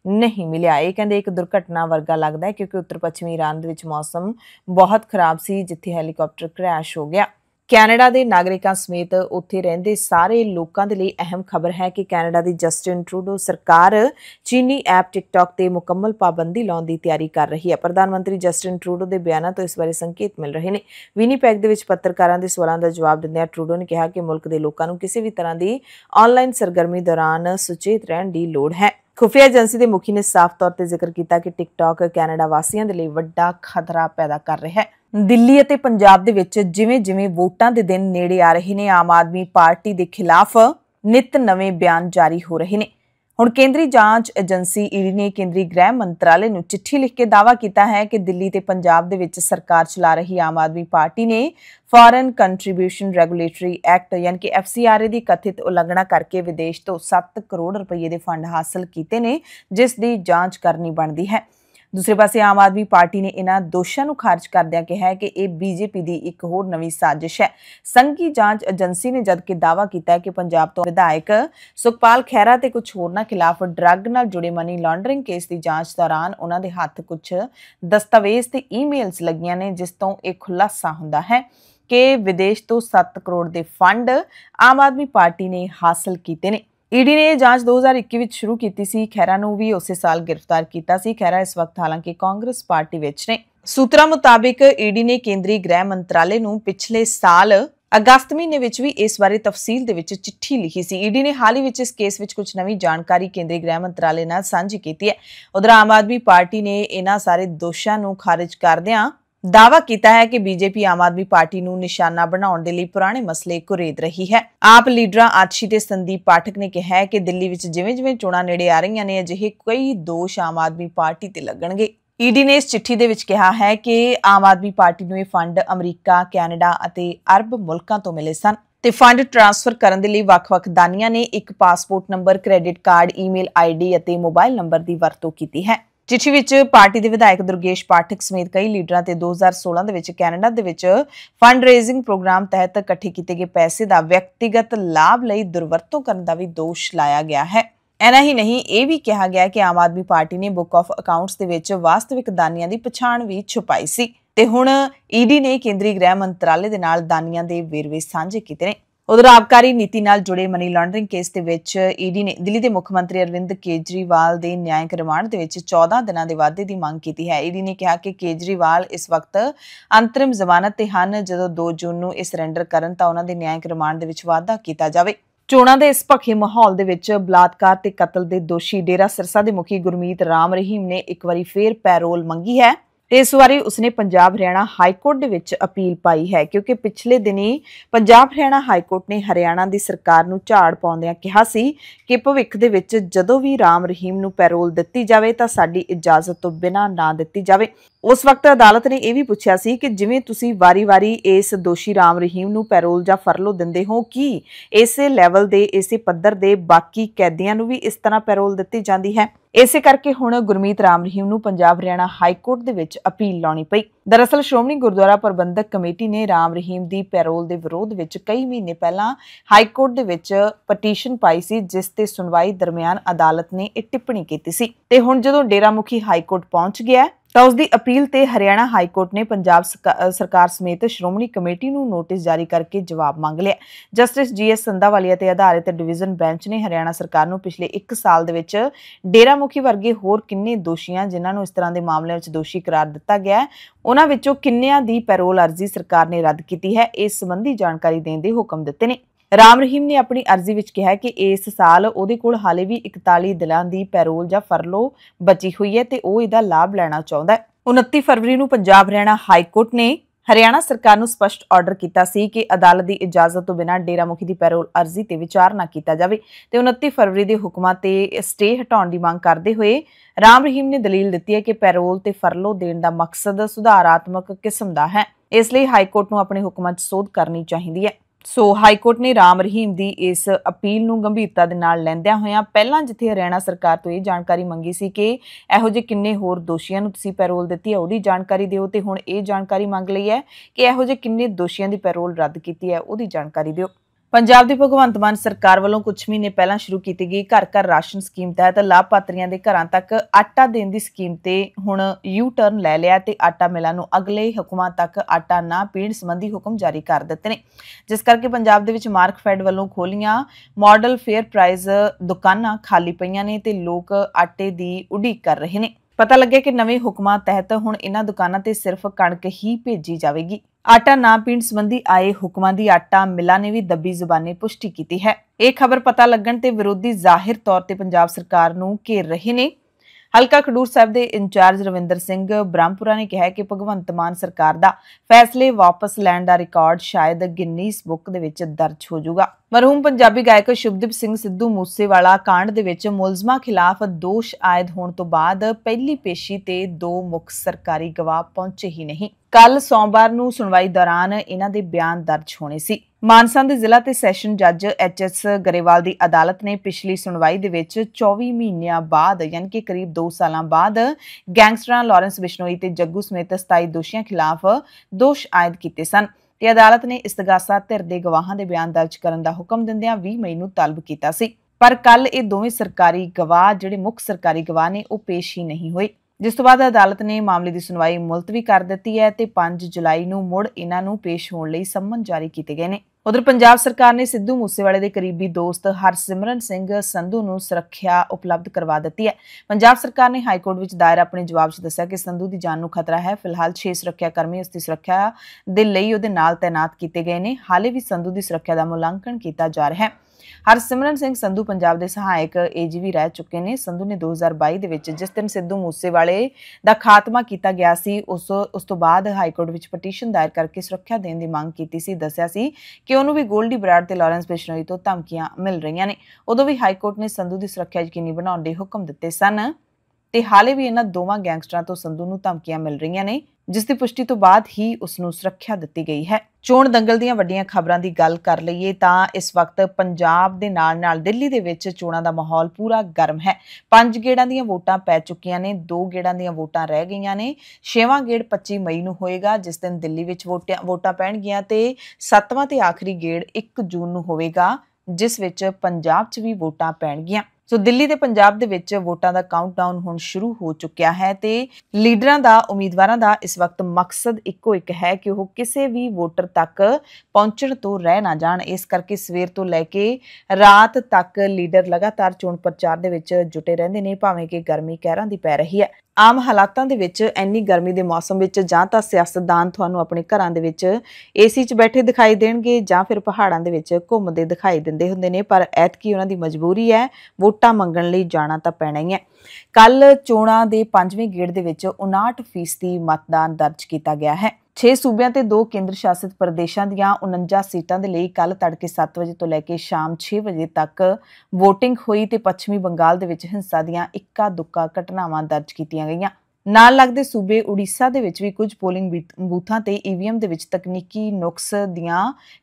ਨਹੀਂ ਮਿਲਿਆ ਇਹ ਕਹਿੰਦੇ ਇੱਕ ਦੁਰਘਟਨਾ ਵਰਗਾ ਲੱਗਦਾ ਹੈ ਕਿਉਂਕਿ ਉੱਤਰ ਪੱਛਮੀ ਇਰਾਨ ਦੇ ਵਿੱਚ ਮੌਸਮ ਬਹੁਤ ਖਰਾਬ ਸੀ ਜਿੱਥੇ ਹੈਲੀਕਾਪਟਰ ਕ੍ਰੈਸ਼ ਹੋ ਗਿਆ ਕੈਨੇਡਾ ਦੇ ਨਾਗਰਿਕਾਂ ਸਮੇਤ ਉੱਥੇ ਰਹਿੰਦੇ ਸਾਰੇ ਲੋਕਾਂ ਦੇ ਲਈ ਅਹਿਮ ਖਬਰ ਹੈ ਕਿ ਕੈਨੇਡਾ ਦੀ ਜਸਟਿਨ ਟਰੂਡੋ ਸਰਕਾਰ ਚੀਨੀ ਐਪ ਟਿਕਟੌਕ ਤੇ ਮੁਕੰਮਲ ਪਾਬੰਦੀ ਲਾਉਣ ਦੀ ਤਿਆਰੀ ਕਰ ਰਹੀ ਹੈ ਪ੍ਰਧਾਨ ਮੰਤਰੀ ਜਸਟਿਨ ਟਰੂਡੋ ਦੇ ਬਿਆਨਾਂ ਤੋਂ ਇਸ ਬਾਰੇ ਸੰਕੇਤ ਮਿਲ ਰਹੇ ਨੇ ਵਿਨੀਪੈਗ ਦੇ ਵਿੱਚ ਪੱਤਰਕਾਰਾਂ ਦੇ ਸਵਾਲਾਂ ਦਾ ਜਵਾਬ ਦਿੰਦਿਆਂ ਟਰੂਡੋ ਨੇ ਕਿਹਾ ਕਿ ਮੁਲਕ ਦੇ ਲੋਕਾਂ ਨੂੰ ਕਿਸੇ ਵੀ ਤਰ੍ਹਾਂ ਦੀ ਆਨਲਾਈਨ ਸਰਗਰਮੀ ਦੌਰਾਨ ਸੁਚੇਤ ਰਹਿਣ ਦੀ ਲੋੜ ਹੈ ਖੁਫੀਆ ਏਜੰਸੀ ਦੇ ਮੁਖੀ ਨੇ ਸਾਫ਼ ਤੌਰ ਤੇ ਜ਼ਿਕਰ ਕੀਤਾ ਕਿ ਟਿਕਟੌਕ ਕੈਨੇਡਾ ਵਾਸੀਆਂ ਦੇ ਲਈ ਵੱਡਾ ਖਤਰਾ ਪੈਦਾ ਕਰ ਰਿਹਾ ਹੈ ਦਿੱਲੀ ਅਤੇ ਪੰਜਾਬ ਦੇ ਵਿੱਚ ਜਿਵੇਂ-ਜਿਵੇਂ ਵੋਟਾਂ ਦੇ ਦਿਨ ਨੇੜੇ ਆ ਰਹੇ ਨੇ ਆਮ ਆਦਮੀ ਪਾਰਟੀ ਦੇ ਖਿਲਾਫ ਨਿਤ ਨਵੇਂ ਬਿਆਨ ਜਾਰੀ ਹੋ ਰਹੇ ਨੇ ਹੁਣ ਕੇਂਦਰੀ ਜਾਂਚ ਏਜੰਸੀ ਈਡੀ ਨੇ ਕੇਂਦਰੀ ਗ੍ਰਹਿ ਮੰਤਰਾਲੇ ਨੂੰ ਚਿੱਠੀ ਲਿਖ ਕੇ ਦਾਵਾ ਕੀਤਾ ਹੈ ਕਿ ਦਿੱਲੀ ਤੇ ਪੰਜਾਬ ਦੇ ਵਿੱਚ ਸਰਕਾਰ ਚਲਾ ਰਹੀ ਆਮ ਆਦਮੀ ਪਾਰਟੀ ਨੇ ਫੋਰਨ ਕੰਟਰੀਬਿਊਸ਼ਨ ਰੈਗੂਲੇਟਰੀ ਐਕਟ ਯਾਨੀ ਕਿ ਐਫਸੀਆਰਏ ਦੀ ਕਥਿਤ ਉਲੰਘਣਾ ਕਰਕੇ ਵਿਦੇਸ਼ ਤੋਂ 7 ਕਰੋੜ ਰੁਪਏ ਦੇ ਫੰਡ ਹਾਸਲ ਕੀਤੇ ਨੇ ਜਿਸ ਦੀ ਜਾਂਚ ਕਰਨੀ ਬਣਦੀ ਹੈ ਦੂਸਰੇ ਪਾਸੇ ਆਮ ਆਦਮੀ ਪਾਰਟੀ ਨੇ ਇਹਨਾਂ ਦੋਸ਼ਾਂ ਨੂੰ ਖਾਰਜ ਕਰਦਿਆਂ ਕਿਹਾ ਕਿ ਇਹ ਬੀਜੇਪੀ ਦੀ ਇੱਕ ਹੋਰ ਨਵੀਂ ਸਾਜ਼ਿਸ਼ ਹੈ ਸੰਘੀ ਜਾਂਚ ਏਜੰਸੀ ਨੇ ਜਦ ਕਿ ਦਾਵਾ ਕੀਤਾ ਹੈ ਕਿ ਪੰਜਾਬ ਤੋਂ ਵਿਧਾਇਕ ਸੁਖਪਾਲ ਖਹਿਰਾ ਤੇ ਕੁਝ ਹੋਰਨਾਂ ਖਿਲਾਫ ਡਰੱਗ ਨਾਲ ਜੁੜੇ ਮਨੀ ਲਾਂਡਰਿੰਗ ਕੇਸ ਦੀ ਜਾਂਚ ਦੌਰਾਨ ਉਹਨਾਂ ਦੇ ਹੱਥ ਕੁਝ ਦਸਤਾਵੇਜ਼ ਤੇ ਈਮੇਲਸ ਲੱਗੀਆਂ ਨੇ ਜਿਸ ਤੋਂ ਇਹ ਖੁਲਾਸਾ ਹੁੰਦਾ ਹੈ ਕਿ ਵਿਦੇਸ਼ ਤੋਂ 7 ਕਰੋੜ ਦੇ ਫੰਡ ਆਮ ਆਦਮੀ ਪਾਰਟੀ ਨੇ ਹਾਸਲ ਕੀਤੇ ਨੇ ਈਡੀ ਨੇ ਜਾਂਚ 2021 ਵਿੱਚ ਸ਼ੁਰੂ ਕੀਤੀ ਸੀ ਖੈਰਾ ਨੂੰ ਵੀ ਉਸੇ ਸਾਲ ਗ੍ਰਿਫਤਾਰ ਕੀਤਾ ਸੀ ਖੈਰਾ ਇਸ ਵਕਤ ਹਾਲਾਂਕਿ ਕਾਂਗਰਸ ਪਾਰਟੀ ਵਿੱਚ ਨੇ ਸੂਤਰਾਂ ਮੁਤਾਬਕ ਈਡੀ ਨੇ ਕੇਂਦਰੀ ਗ੍ਰਹਿ ਮੰਤਰਾਲੇ ਨੂੰ ਪਿਛਲੇ ਸਾਲ ਅਗਸਤ ਮਹੀਨੇ ਵਿੱਚ ਵੀ ਇਸ ਬਾਰੇ ਤਫਸੀਲ ਦੇ ਵਿੱਚ ਚਿੱਠੀ ਲਿਖੀ ਸੀ ਈਡੀ ਨੇ ਹਾਲ ਹੀ ਵਿੱਚ ਇਸ ਕੇਸ ਵਿੱਚ ਕੁਝ ਨਵੀਂ ਜਾਣਕਾਰੀ ਕੇਂਦਰੀ ਗ੍ਰਹਿ ਮੰਤਰਾਲੇ ਨਾਲ ਸਾਂਝੀ ਕੀਤੀ ਹੈ ਉਧਰ ਆਮ ਆਦਮੀ ਪਾਰਟੀ ਨੇ ਇਹਨਾਂ ਸਾਰੇ ਦੋਸ਼ਾਂ ਨੂੰ ਖਾਰਜ ਕਰਦਿਆਂ ਦਾਵਾ ਕੀਤਾ ਹੈ ਕਿ ਬੀਜੇਪੀ ਆਮ ਆਦਮੀ ਪਾਰਟੀ ਨੂੰ ਨਿਸ਼ਾਨਾ ਬਣਾਉਣ ਦੇ ਲਈ ਪੁਰਾਣੇ ਮਸਲੇ ਕੁਰੇਦ ਰਹੀ ਹੈ ਆਪ ਲੀਡਰਾਂ ਆਤਸ਼ੀ ਤੇ ਸੰਦੀਪ ਪਾਠਕ ਨੇ ਕਿਹਾ ਹੈ ਕਿ ਦਿੱਲੀ ਵਿੱਚ ਜਿਵੇਂ-ਜਿਵੇਂ ਚੋਣਾਂ ਨੇੜੇ ਆ ਰਹੀਆਂ ਨੇ ਅਜਿਹੇ ਕਈ ਦੋਸ਼ ਆਮ ਆਦਮੀ ਪਾਰਟੀ ਤੇ ਲੱਗਣਗੇ ਈਡੀ ਨੇ ਇਸ ਚਿੱਠੀ ਦੇ ਵਿੱਚ ਕਿਹਾ ਹੈ ਕਿ ਆਮ ਆਦਮੀ ਪਾਰਟੀ ਨੂੰ ਇਹ ਫੰਡ ਅਮਰੀਕਾ, ਕੈਨੇਡਾ ਅਤੇ ਅਰਬ ਮੁਲਕਾਂ ਤੋਂ ਮਿਲੇ ਸਨ ਤੇ ਫੰਡ ਟ੍ਰਾਂਸਫਰ ਕਰਨ ਦੇ ਲਈ ਵੱਖ-ਵੱਖ ਦਾਨੀਆਂ ਨੇ ਇੱਕ passport number, credit card, email ID ਅਤੇ ਮੋਬਾਈਲ ਨੰਬਰ ਦੀ ਵਰਤੋਂ ਕੀਤੀ ਹੈ। ਚਿੱਠੀ ਵਿੱਚ ਪਾਰਟੀ ਦੇ ਵਿਧਾਇਕ ਦੁਰਗੇਸ਼ ਪਾਠਕ ਸਮੇਤ ਕਈ ਲੀਡਰਾਂ ਤੇ 2016 ਦੇ ਵਿੱਚ ਕੈਨੇਡਾ ਦੇ ਵਿੱਚ ਫੰਡ ਰੇਜ਼ਿੰਗ ਪ੍ਰੋਗਰਾਮ ਤਹਿਤ ਇਕੱਠੇ ਕੀਤੇ ਗਏ ਪੈਸੇ ਦਾ ਵਿਅਕਤੀਗਤ ਲਾਭ ਲਈ ਦੁਰਵਰਤੋਂ ਕਰਨ ਦਾ ਵੀ ਦੋਸ਼ ਲਾਇਆ ਗਿਆ ਹੈ ਐਨਾ ਹੀ ਨਹੀਂ ਇਹ ਵੀ ਕਿਹਾ ਗਿਆ ਕਿ ਆਮ ਆਦਮੀ ਪਾਰਟੀ ਨੇ ਬੁੱਕ ਆਫ ਅਕਾਊਂਟਸ ਦੇ ਵਿੱਚ ਵਾਸਤਵਿਕ ਦਾਨੀਆਂ ਦੀ ਪਛਾਣ ਵੀ ਛੁਪਾਈ ਸੀ ਤੇ ਹੁਣ ਈਡੀ e ਨੇ ਕੇਂਦਰੀ ਗ੍ਰਹਿ ਮੰਤਰਾਲੇ ਦੇ ਨਾਲ ਦਾਨੀਆਂ ਦੇ ਵੇਰਵੇ ਸਾਂਝੇ ਕੀਤੇ ਨੇ ਉਧਰ ਆਬਕਾਰੀ ਨੀਤੀ ਨਾਲ ਜੁੜੇ ਮਨੀ ਲਾਂਡਰਿੰਗ ਕੇਸ ਦੇ ਵਿੱਚ ਈਡੀ e ਨੇ ਦਿੱਲੀ ਦੇ ਮੁੱਖ ਮੰਤਰੀ ਅਰਵਿੰਦ ਕੇਜਰੀਵਾਲ ਦੇ ਨਿਆਂਇਕ ਰਿਮਾਂਡ ਦੇ ਵਿੱਚ 14 ਦਿਨਾਂ ਦੇ ਵਾਅਦੇ ਦੀ ਮੰਗ ਕੀਤੀ ਹੈ ਈਡੀ e ਨੇ ਕਿਹਾ ਕਿ ਕੇਜਰੀਵਾਲ ਇਸ ਵਕਤ ਅੰਤਰਿਮ ਜ਼ਮਾਨਤ ਤੇ ਹਨ ਜਦੋਂ 2 ਜੂਨ ਨੂੰ ਇਹ ਸਰੈਂਡਰ ਕਰਨ ਤਾਂ ਉਹਨਾਂ ਦੇ ਨਿਆਂਇਕ ਰਿਮਾਂਡ ਦੇ ਵਿੱਚ ਵਾਅਦਾ ਕੀਤਾ ਜਾਵੇ ਚੋਣਾਂ ਦੇ ਇਸ ਭਖੇ ਮਾਹੌਲ ਦੇ ਵਿੱਚ ਬਲਾਤਕਾਰ ਤੇ ਕਤਲ ਦੇ ਦੋਸ਼ੀ ਡੇਰਾ ਸਰਸਾ ਦੇ ਮੁਖੀ ਗੁਰਮੀਤ ਰਾਮ ਰਹੀਮ ਨੇ ਇੱਕ ਵਾਰੀ ਫੇਰ ਪੈਰੋਲ ਮੰਗੀ ਹੈ ਤੇ ਇਸ ਵਾਰੀ ਉਸਨੇ ਪੰਜਾਬ ਹਰਿਆਣਾ ਹਾਈ ਕੋਰਟ ਦੇ ਵਿੱਚ ਅਪੀਲ ਪਾਈ ਹੈ ਕਿਉਂਕਿ ਪਿਛਲੇ ਦਿਨੀ ਪੰਜਾਬ ਹਰਿਆਣਾ ਹਾਈ ਕੋਰਟ ਨੇ ਹਰਿਆਣਾ ਦੀ ਸਰਕਾਰ ਨੂੰ ਝਾੜ ਪਾਉਂਦਿਆਂ ਕਿਹਾ ਸੀ ਕਿ ਭਵਿੱਖ ਦੇ ਵਿੱਚ ਜਦੋਂ ਵੀ ਰਾਮ ਰਹੀਮ ਨੂੰ ਪੈਰੋਲ ਦਿੱਤੀ ਜਾਵੇ ਤਾਂ ਸਾਡੀ ਇਜਾਜ਼ਤ ਤੋਂ ਬਿਨਾਂ ਨਾ ਦਿੱਤੀ ਜਾਵੇ ਉਸ ਵਕਤ ਅਦਾਲਤ ਨੇ ਇਹ ਵੀ ਪੁੱਛਿਆ ਸੀ ਕਿ ਜਿਵੇਂ ਤੁਸੀਂ ਵਾਰੀ-ਵਾਰੀ ਇਸ ਦੋਸ਼ੀ ਰਾਮ ਰਹੀਮ ਨੂੰ ਪੈਰੋਲ ਜਾਂ ਫਰਲੋ ਦਿੰਦੇ ਹੋ ਕੀ ਇਸੇ ਲੈਵਲ ਦੇ ਇਸੇ ਪੱਧਰ ਦੇ ਬਾਕੀ ਕੈਦੀਆਂ ਨੂੰ ਵੀ ਇਸ ਤਰ੍ਹਾਂ ਪੈਰੋਲ ਦਿੱਤੀ ਜਾਂਦੀ ਹੈ ਇਸੇ ਕਰਕੇ ਹੁਣ ਗੁਰਮੀਤ ਰਾਮ ਰਹੀਮ ਨੂੰ ਪੰਜਾਬ ਹਰਿਆਣਾ ਹਾਈ ਕੋਰਟ ਦੇ ਵਿੱਚ ਅਪੀਲ ਲਾਉਣੀ ਪਈ ਦਰਅਸਲ ਸ਼੍ਰੋਮਣੀ ਗੁਰਦੁਆਰਾ ਪ੍ਰਬੰਧਕ ਕਮੇਟੀ ਨੇ ਰਾਮ ਰਹੀਮ ਦੀ ਪੈਰੋਲ ਦੇ ਵਿਰੋਧ ਵਿੱਚ ਕਈ ਮਹੀਨੇ ਪਹਿਲਾਂ ਹਾਈ ਕੋਰਟ ਦੇ ਵਿੱਚ ਪਟੀਸ਼ਨ ਪਾਈ ਸੀ ਜਿਸ ਤੇ ਸੁਣਵਾਈ ਦਰਮਿਆਨ ਅਦਾਲਤ ਨੇ ਇਹ ਟਿੱਪਣੀ ਕੀਤੀ ਸੀ ਤੇ ਹੁਣ ਜਦੋਂ ਡੇਰਾ ਮੁਖੀ ਹਾਈ ਕੋਰਟ ਪਹੁੰਚ ਗਿਆ ਤਾਂ ਉਸ ਦੀ ਅਪੀਲ ਤੇ ਹਰਿਆਣਾ ਹਾਈ ਕੋਰਟ ਨੇ ਪੰਜਾਬ ਸਰਕਾਰ ਸਮੇਤ ਸ਼੍ਰੋਮਣੀ ਕਮੇਟੀ ਨੂੰ ਨੋਟਿਸ ਜਾਰੀ ਕਰਕੇ ਜਵਾਬ ਮੰਗ ਲਿਆ ਜਸਟਿਸ ਜੀਐਸ ਸੰਧਾਵਾਲੀਆ ਤੇ ਆਧਾਰਿਤ ਡਿਵੀਜ਼ਨ ਬੈਂਚ ਨੇ ਹਰਿਆਣਾ ਸਰਕਾਰ ਨੂੰ ਪਿਛਲੇ 1 ਸਾਲ ਦੇ ਵਿੱਚ ਡੇਰਾ ਮੁਖੀ ਵਰਗੇ ਹੋਰ ਕਿੰਨੇ ਦੋਸ਼ੀਆਂ ਜਿਨ੍ਹਾਂ ਨੂੰ ਇਸ ਤਰ੍ਹਾਂ ਦੇ ਮਾਮਲਿਆਂ ਵਿੱਚ ਦੋਸ਼ੀ ਕਰਾਰ ਦਿੱਤਾ ਗਿਆ ਹੈ ਉਹਨਾਂ ਵਿੱਚੋਂ ਕਿੰਨਿਆਂ ਦੀ ਪੈਰੋਲ ਅਰਜ਼ੀ ਸਰਕਾਰ ਨੇ ਰੱਦ ਕੀਤੀ ਹੈ ਇਸ ਸੰਬੰਧੀ ਜਾਣਕਾਰੀ ਦੇਣ ਦੇ ਹੁਕਮ ਦਿੱਤੇ ਨੇ ਰਾਮ ਰਹੀਮ ਨੇ ਆਪਣੀ ਅਰਜ਼ੀ ਵਿੱਚ ਕਿਹਾ ਕਿ ਇਸ ਸਾਲ ਉਹਦੇ ਕੋਲ ਹਾਲੇ ਵੀ 41 ਦਿਨਾਂ ਦੀ ਪੈਰੋਲ ਜਾਂ ਫਰਲੋ ਬਚੀ ਹੋਈ ਹੈ ਤੇ ਉਹ ਇਹਦਾ ਲਾਭ ਲੈਣਾ ਚਾਹੁੰਦਾ ਹੈ 29 ਫਰਵਰੀ ਨੂੰ ਪੰਜਾਬ ਹਰਿਆਣਾ ਹਾਈ ਕੋਰਟ ਨੇ ਹਰਿਆਣਾ ਸਰਕਾਰ ਨੂੰ ਸਪਸ਼ਟ ਆਰਡਰ ਕੀਤਾ ਸੀ ਕਿ ਅਦਾਲਤ ਦੀ ਇਜਾਜ਼ਤ ਤੋਂ ਬਿਨਾਂ ਡੇਰਾ ਮੁਖੀ ਦੀ ਪੈਰੋਲ ਅਰਜ਼ੀ ਤੇ ਵਿਚਾਰ ਨਾ ਕੀਤਾ ਜਾਵੇ ਤੇ 29 ਫਰਵਰੀ ਦੇ ਹੁਕਮਾਂ ਤੇ ਸਟੇ ਹਟਾਉਣ ਦੀ ਮੰਗ ਕਰਦੇ ਹੋਏ ਰਾਮ ਰਹੀਮ ਨੇ ਦਲੀਲ ਦਿੱਤੀ ਹੈ ਕਿ ਪੈਰੋਲ ਤੇ ਫਰਲੋ ਦੇਣ ਦਾ ਮਕਸਦ ਸੁਧਾਰਾਤਮਕ ਕਿਸਮ ਦਾ ਹੈ ਇਸ ਲਈ ਹਾਈ ਕੋਰਟ ਨੂੰ ਆਪਣੇ ਹੁਕਮਾਂ 'ਚ ਸੋਧ ਕਰਨੀ ਚਾਹੀਦੀ ਹੈ ਸੋ ਹਾਈ ਕੋਰਟ ਨੇ ਰਾਮ ਰਹੀਮ ਦੀ ਇਸ ਅਪੀਲ ਨੂੰ ਗੰਭੀਰਤਾ ਦੇ ਨਾਲ ਲੈਂਦਿਆਂ ਹੋਇਆਂ ਪਹਿਲਾਂ ਜਿੱਥੇ ਹਰਿਆਣਾ ਸਰਕਾਰ ਤੋਂ ਇਹ ਜਾਣਕਾਰੀ ਮੰਗੀ ਸੀ ਕਿ ਇਹੋ ਜਿਹੇ ਕਿੰਨੇ ਹੋਰ ਦੋਸ਼ੀਆਂ ਨੂੰ ਤੁਸੀਂ ਪੈਰੋਲ ਦਿੱਤੀ ਹੈ ਉਹਦੀ ਜਾਣਕਾਰੀ ਦਿਓ ਤੇ ਹੁਣ ਇਹ ਜਾਣਕਾਰੀ ਮੰਗ ਲਈ ਹੈ ਕਿ ਇਹੋ ਜਿਹੇ ਕਿੰਨੇ ਦੋਸ਼ੀਆਂ ਦੀ ਪੈਰੋਲ ਰੱਦ ਕੀਤੀ ਹੈ ਉਹਦੀ ਜਾਣਕਾਰੀ ਦਿਓ ਪੰਜਾਬ ਦੀ ਭਗਵੰਤ ਮਾਨ ਸਰਕਾਰ ਵੱਲੋਂ ਕੁਝ ਮਹੀਨੇ ਪਹਿਲਾਂ ਸ਼ੁਰੂ ਕੀਤੀ ਗਈ ਘਰ ਘਰ ਰਾਸ਼ਨ ਸਕੀਮ ਤਹਿਤ ਲਾਭਪਾਤਰੀਆਂ ਦੇ ਘਰਾਂ ਤੱਕ ਆਟਾ ਦੇਣ ਦੀ ਸਕੀਮ ਤੇ ਹੁਣ ਯੂ ਟਰਨ ਲੈ ਲਿਆ ਤੇ ਆਟਾ ਮਿਲਾਂ ਨੂੰ ਅਗਲੇ ਹੁਕਮਾਂ ਤੱਕ ਆਟਾ ਨਾ ਪੀਣ ਸੰਬੰਧੀ ਹੁਕਮ ਜਾਰੀ ਕਰ ਦਿੱਤੇ ਨੇ ਜਿਸ ਕਰਕੇ ਪੰਜਾਬ ਦੇ ਵਿੱਚ ਮਾਰਕਫੈਡ ਵੱਲੋਂ ਖੋਲੀਆਂ ਮਾਡਲ ਫੇਅਰ ਪ੍ਰਾਈਸ ਦੁਕਾਨਾਂ ਖਾਲੀ ਪਈਆਂ ਨੇ ਤੇ ਲੋਕ ਆਟੇ ਦੀ ਉਡੀਕ ਕਰ ਰਹੇ ਨੇ ਪਤਾ ਲੱਗਿਆ ਕਿ ਨਵੇਂ ਹੁਕਮਾਂ ਤਹਿਤ ਹੁਣ ਇਹਨਾਂ ਦੁਕਾਨਾਂ ਤੇ ਸਿਰਫ ਕਣਕ ਹੀ ਭੇਜੀ ਜਾਵੇਗੀ ਆਟਾ ਨਾ ਪੀਣ ਸੰਬੰਧੀ ਆਏ ਹੁਕਮਾਂ ਦੀ ਆਟਾ ਮਿਲਾਂ ਨੇ ਵੀ ਦੱਬੀ ਜ਼ੁਬਾਨੇ ਪੁਸ਼ਟੀ ਕੀਤੀ ਹੈ ਇਹ ਖਬਰ ਪਤਾ ਲੱਗਣ ਤੇ ਵਿਰੋਧੀ ਜ਼ਾਹਿਰ ਤੌਰ ਤੇ ਪੰਜਾਬ ਸਰਕਾਰ ਨੂੰ ਘੇਰ ਰਹੇ ਨੇ ਹਲਕਾ ਖਡੂਰ ਸਾਹਿਬ ਦੇ ਇੰਚਾਰਜ ਰਵਿੰਦਰ ਸਿੰਘ ਬ੍ਰਹਮਪੁਰਾ ਨੇ ਕਿਹਾ ਕਿ ਭਗਵੰਤ ਮਾਨ ਸਰਕਾਰ ਦਾ ਫੈਸਲੇ ਵਾਪਸ ਲੈਣ ਦਾ ਰਿਕਾਰਡ ਸ਼ਾਇਦ ਗਿੰਨੀਸ ਬੁੱਕ ਦੇ ਵਿੱਚ ਦਰਜ ਹੋ ਜਾਊਗਾ ਮਰਹੂਮ ਪੰਜਾਬੀ ਗਾਇਕ ਸ਼ੁਭਦੀਪ ਸਿੰਘ ਸਿੱਧੂ ਮੂਸੇਵਾਲਾ ਕਾਂਡ ਦੇ ਵਿੱਚ ਮੁਲਜ਼ਮਾਂ ਖਿਲਾਫ ਦੋਸ਼ ਆਇਦ ਹੋਣ ਤੋਂ ਬਾਅਦ ਪਹਿਲੀ ਪੇਸ਼ੀ ਤੇ ਦੋ ਮੁੱਖ ਸਰਕਾਰੀ ਗਵਾਹ ਪਹੁੰਚੇ ਹੀ ਨਹੀਂ ਕੱਲ ਸੋਮਵਾਰ ਨੂੰ ਸੁਣਵਾਈ ਦੌਰਾਨ ਇਹਨਾਂ ਦੇ ਬਿਆਨ ਦਰਜ ਹੋਣੇ ਸੀ ਮਾਨਸਾ ਦੇ ਜ਼ਿਲ੍ਹਾ ਤੇ ਸੈਸ਼ਨ ਜੱਜ ਐਚ ਐਸ ਗਰੇਵਾਲ ਦੀ ਅਦਾਲਤ ਨੇ ਪਿਛਲੀ ਸੁਣਵਾਈ ਦੇ ਵਿੱਚ 24 ਮਹੀਨਿਆਂ ਬਾਅਦ ਯਾਨੀ ਕਿ ਕਰੀਬ 2 ਸਾਲਾਂ ਬਾਅਦ ਗੈਂਗਸਟਰਾਂ ਲਾਰੈਂਸ ਬਿਸ਼ਨੋਈ ਤੇ ਜੱਗੂ ਸਮੇਤ 27 ਦੋਸ਼ੀਆਂ ਖਿਲਾਫ ਦੋਸ਼ ਆਇਦ ਕੀਤੇ ਸਨ ਤੇ ਅਦਾਲਤ ਨੇ ਇਸਤਗਾਸਾ ਧਿਰ ਦੇ ਗਵਾਹਾਂ ਦੇ ਬਿਆਨ ਦਰਜ ਕਰਨ ਦਾ ਹੁਕਮ ਦਿੰਦਿਆਂ 20 ਮਈ ਨੂੰ ਤਲਬ ਕੀਤਾ ਸੀ ਪਰ ਕੱਲ ਇਹ ਦੋਵੇਂ ਸਰਕਾਰੀ ਗਵਾਹ ਜਿਹੜੇ ਮੁੱਖ ਸਰਕਾਰੀ ਗਵਾਹ ਨੇ ਉਹ ਪੇਸ਼ ਹੀ ਨਹੀਂ ਹੋਏ ਜਿਸ ਤੋਂ ਬਾਅਦ ਅਦਾਲਤ ਨੇ ਮਾਮਲੇ ਦੀ ਸੁਣਵਾਈ ਮੁਲਤਵੀ ਕਰ ਦਿੱਤੀ ਹੈ ਤੇ 5 ਜੁਲਾਈ ਨੂੰ ਮੁੜ ਇਹਨਾਂ ਨੂੰ ਪੇਸ਼ ਹੋਣ ਲਈ ਸੰਮਨ ਜਾਰੀ ਕੀਤੇ ਗਏ ਨੇ ਉਧਰ ਪੰਜਾਬ ਸਰਕਾਰ ਨੇ ਸਿੱਧੂ ਮੂਸੇਵਾਲੇ ਦੇ ਕਰੀਬੀ ਦੋਸਤ ਹਰਸਿਮਰਨ ਸਿੰਘ ਸੰਧੂ ਨੂੰ ਸੁਰੱਖਿਆ ਉਪਲਬਧ ਕਰਵਾ ਦਿੱਤੀ ਹੈ ਪੰਜਾਬ ਸਰਕਾਰ ਨੇ ਹਾਈ ਕੋਰਟ ਵਿੱਚ ਦਾਇਰ ਆਪਣੇ ਜਵਾਬ 'ਚ ਦੱਸਿਆ ਕਿ ਸੰਧੂ ਦੀ ਜਾਨ ਨੂੰ ਖਤਰਾ ਹੈ ਫਿਲਹਾਲ 6 ਸੁਰੱਖਿਆ ਕਰਮੀ ਉਸ ਦੀ ਸੁਰੱਖਿਆ ਦੇ ਲਈ ਉਹਦੇ ਨਾਲ ਤਾਇਨਾਤ ਕੀਤੇ ਗਏ ਨੇ ਹਾਲੇ ਵੀ ਸੰਧੂ ਦੀ ਸੁਰੱਖਿਆ ਦਾ ਮੁਲਾਂਕਣ ਕੀਤਾ ਜਾ ਰਿਹਾ ਹੈ ਹਰਸਿਮਰਨ ਸਿੰਘ ਸੰਧੂ ਪੰਜਾਬ ਦੇ ਸਹਾਇਕ ਏਜੀਵੀ ਰਹਿ ਚੁੱਕੇ ਨੇ ਸੰਧੂ ਨੇ 2022 ਦੇ ਵਿੱਚ ਜਿਸ ਦਿਨ ਸਿੱਧੂ ਮੂਸੇਵਾਲੇ ਦਾ ਖਾਤਮਾ ਕੀਤਾ ਗਿਆ ਸੀ ਉਸ ਉਸ ਤੋਂ ਬਾਅਦ ਹਾਈ ਕੋਰਟ ਵਿੱਚ ਪਟੀਸ਼ਨ ਦਾਇਰ ਕਰਕੇ ਸੁਰੱਖਿਆ ਦੇਣ ਦੀ ਮੰਗ ਕੀਤੀ ਸੀ ਦੱਸਿਆ ਸੀ ਕਿ ਉਹਨੂੰ ਵੀ ਗੋਲਡੀ ਬਰਾੜ ਤੇ ਲਾਰੈਂਸ ਬਿਸ਼ਨੋਈ ਤੋਂ ਧਮਕੀਆਂ ਮਿਲ ਰਹੀਆਂ ਨੇ ਉਦੋਂ ਵੀ ਹਾਈ ਕੋਰਟ ਨੇ ਸੰਧੂ ਦੀ ਸੁਰੱਖਿਆ ਯਕੀਨੀ ਬਣਾਉਣ ਦੇ ਹੁਕਮ ਦਿੱਤੇ ਸਨ ਤੇ ਹਾਲੇ ਵੀ ਇਹਨਾਂ ਦੋਵਾਂ ਗੈਂਗਸਟਰਾਂ ਤੋਂ ਸੰਧੂ ਨੂੰ ਧਮਕੀਆਂ ਮਿਲ ਰਹੀਆਂ ਨੇ ਜਿਸ ਦੀ ਪੁਸ਼ਟੀ ਤੋਂ ਬਾਅਦ ਹੀ ਉਸ ਨੂੰ ਸੁਰੱਖਿਆ ਦਿੱਤੀ ਗਈ ਹੈ ਚੋਣ ਦੰਗਲ ਦੀਆਂ ਵੱਡੀਆਂ ਖਬਰਾਂ ਦੀ ਗੱਲ ਕਰ ਲਈਏ ਤਾਂ ਇਸ ਵਕਤ ਪੰਜਾਬ ਦੇ ਨਾਲ-ਨਾਲ ਦਿੱਲੀ ਦੇ ਵਿੱਚ ਚੋਣਾਂ ਦਾ ਮਾਹੌਲ ਪੂਰਾ ਗਰਮ ਹੈ ਪੰਜ ਗੇੜਾਂ ਦੀਆਂ ਵੋਟਾਂ ਪੈ ਚੁੱਕੀਆਂ ਨੇ ਦੋ ਗੇੜਾਂ ਦੀਆਂ ਵੋਟਾਂ ਰਹਿ ਗਈਆਂ ਨੇ ਛੇਵਾਂ ਗੇੜ 25 ਮਈ ਨੂੰ ਹੋਏਗਾ ਜਿਸ ਦਿਨ ਦਿੱਲੀ ਵਿੱਚ ਵੋਟਾਂ ਵੋਟਾਂ ਪੈਣਗੀਆਂ ਤੇ ਸੱਤਵਾਂ ਤੇ ਆਖਰੀ ਗੇੜ 1 ਜੂਨ ਨੂੰ ਹੋਵੇਗਾ ਜਿਸ ਵਿੱਚ ਪੰਜਾਬ 'ਚ ਵੀ ਵੋਟਾਂ ਪੈਣਗੀਆਂ ਸੋ ਦਿੱਲੀ ਤੇ ਪੰਜਾਬ ਦੇ ਵਿੱਚ ਵੋਟਾਂ ਦਾ ਕਾਊਂਟਡਾਊਨ ਹੁਣ ਸ਼ੁਰੂ ਹੋ ਚੁੱਕਿਆ ਹੈ ਤੇ ਲੀਡਰਾਂ ਦਾ ਉਮੀਦਵਾਰਾਂ ਦਾ ਇਸ ਵਕਤ ਮਕਸਦ ਇੱਕੋ ਇੱਕ ਹੈ ਕਿ ਉਹ ਕਿਸੇ ਵੀ ਵੋਟਰ ਤੱਕ ਪਹੁੰਚਣ ਤੋਂ ਰਹਿ ਨਾ ਜਾਣ ਇਸ ਕਰਕੇ ਸਵੇਰ ਤੋਂ ਲੈ ਕੇ ਰਾਤ ਤੱਕ ਲੀਡਰ ਲਗਾਤਾਰ ਚੋਣ ਪ੍ਰਚਾਰ ਦੇ ਵਿੱਚ ਜੁਟੇ ਰਹਿੰਦੇ ਨੇ ਭਾਵੇਂ ਕਿ ਗਰਮੀ ਕਹਿਰਾਂ ਦੀ ਪੈ ਰਹੀ ਹੈ ਆਮ ਹਾਲਾਤਾਂ ਦੇ ਵਿੱਚ ਐਨੀ ਗਰਮੀ ਦੇ ਮੌਸਮ ਵਿੱਚ ਜਾਂ ਤਾਂ ਸਿਆਸਤਦਾਨ ਤੁਹਾਨੂੰ ਆਪਣੇ ਘਰਾਂ ਦੇ ਵਿੱਚ ਏਸੀ 'ਚ ਬੈਠੇ ਦਿਖਾਈ ਦੇਣਗੇ ਜਾਂ ਫਿਰ ਪਹਾੜਾਂ ਦੇ ਵਿੱਚ ਘੁੰਮਦੇ ਦਿਖਾਈ ਦਿੰਦੇ ਹੁੰਦੇ ਨੇ ਪਰ ਐਤਕੀ ਉਹਨਾਂ ਦੀ ਮਜਬੂਰੀ ਹੈ ਵੋਟਾਂ ਮੰਗਣ ਲਈ ਜਾਣਾ ਤਾਂ ਪੈਣਾ ਹੀ ਹੈ ਕੱਲ ਚੋਣਾਂ ਦੇ 5ਵੇਂ ਗੇੜ ਦੇ ਵਿੱਚ 59% ਮਤਦਾਨ ਦਰਜ ਕੀਤਾ ਗਿਆ ਹੈ 6 ਸੂਬਿਆਂ ਤੇ 2 ਕੇਂਦਰ ਸ਼ਾਸਿਤ ਪ੍ਰਦੇਸ਼ਾਂ ਦੀਆਂ 49 ਸੀਟਾਂ ਦੇ ਲਈ ਕੱਲ ਤੜਕੇ 7 ਵਜੇ ਤੋਂ ਲੈ ਕੇ ਸ਼ਾਮ 6 ਵਜੇ ਤੱਕ VOTING ਹੋਈ ਤੇ ਪੱਛਮੀ ਬੰਗਾਲ ਦੇ ਵਿੱਚ ਹਿੰਸਾ ਦੀਆਂ ਇੱਕਾ ਦੁੱਕਾ ਘਟਨਾਵਾਂ ਦਰਜ ਕੀਤੀਆਂ ਗਈਆਂ ਨਾਲ ਲੱਗਦੇ ਸੂਬੇ ਉੜੀਸਾ ਦੇ ਵਿੱਚ ਵੀ ਕੁਝ ਪੋਲਿੰਗ ਬੂਥਾਂ ਤੇ ਈਵੀਐਮ ਦੇ ਵਿੱਚ ਤਕਨੀਕੀ ਨੁਕਸ ਦੀਆਂ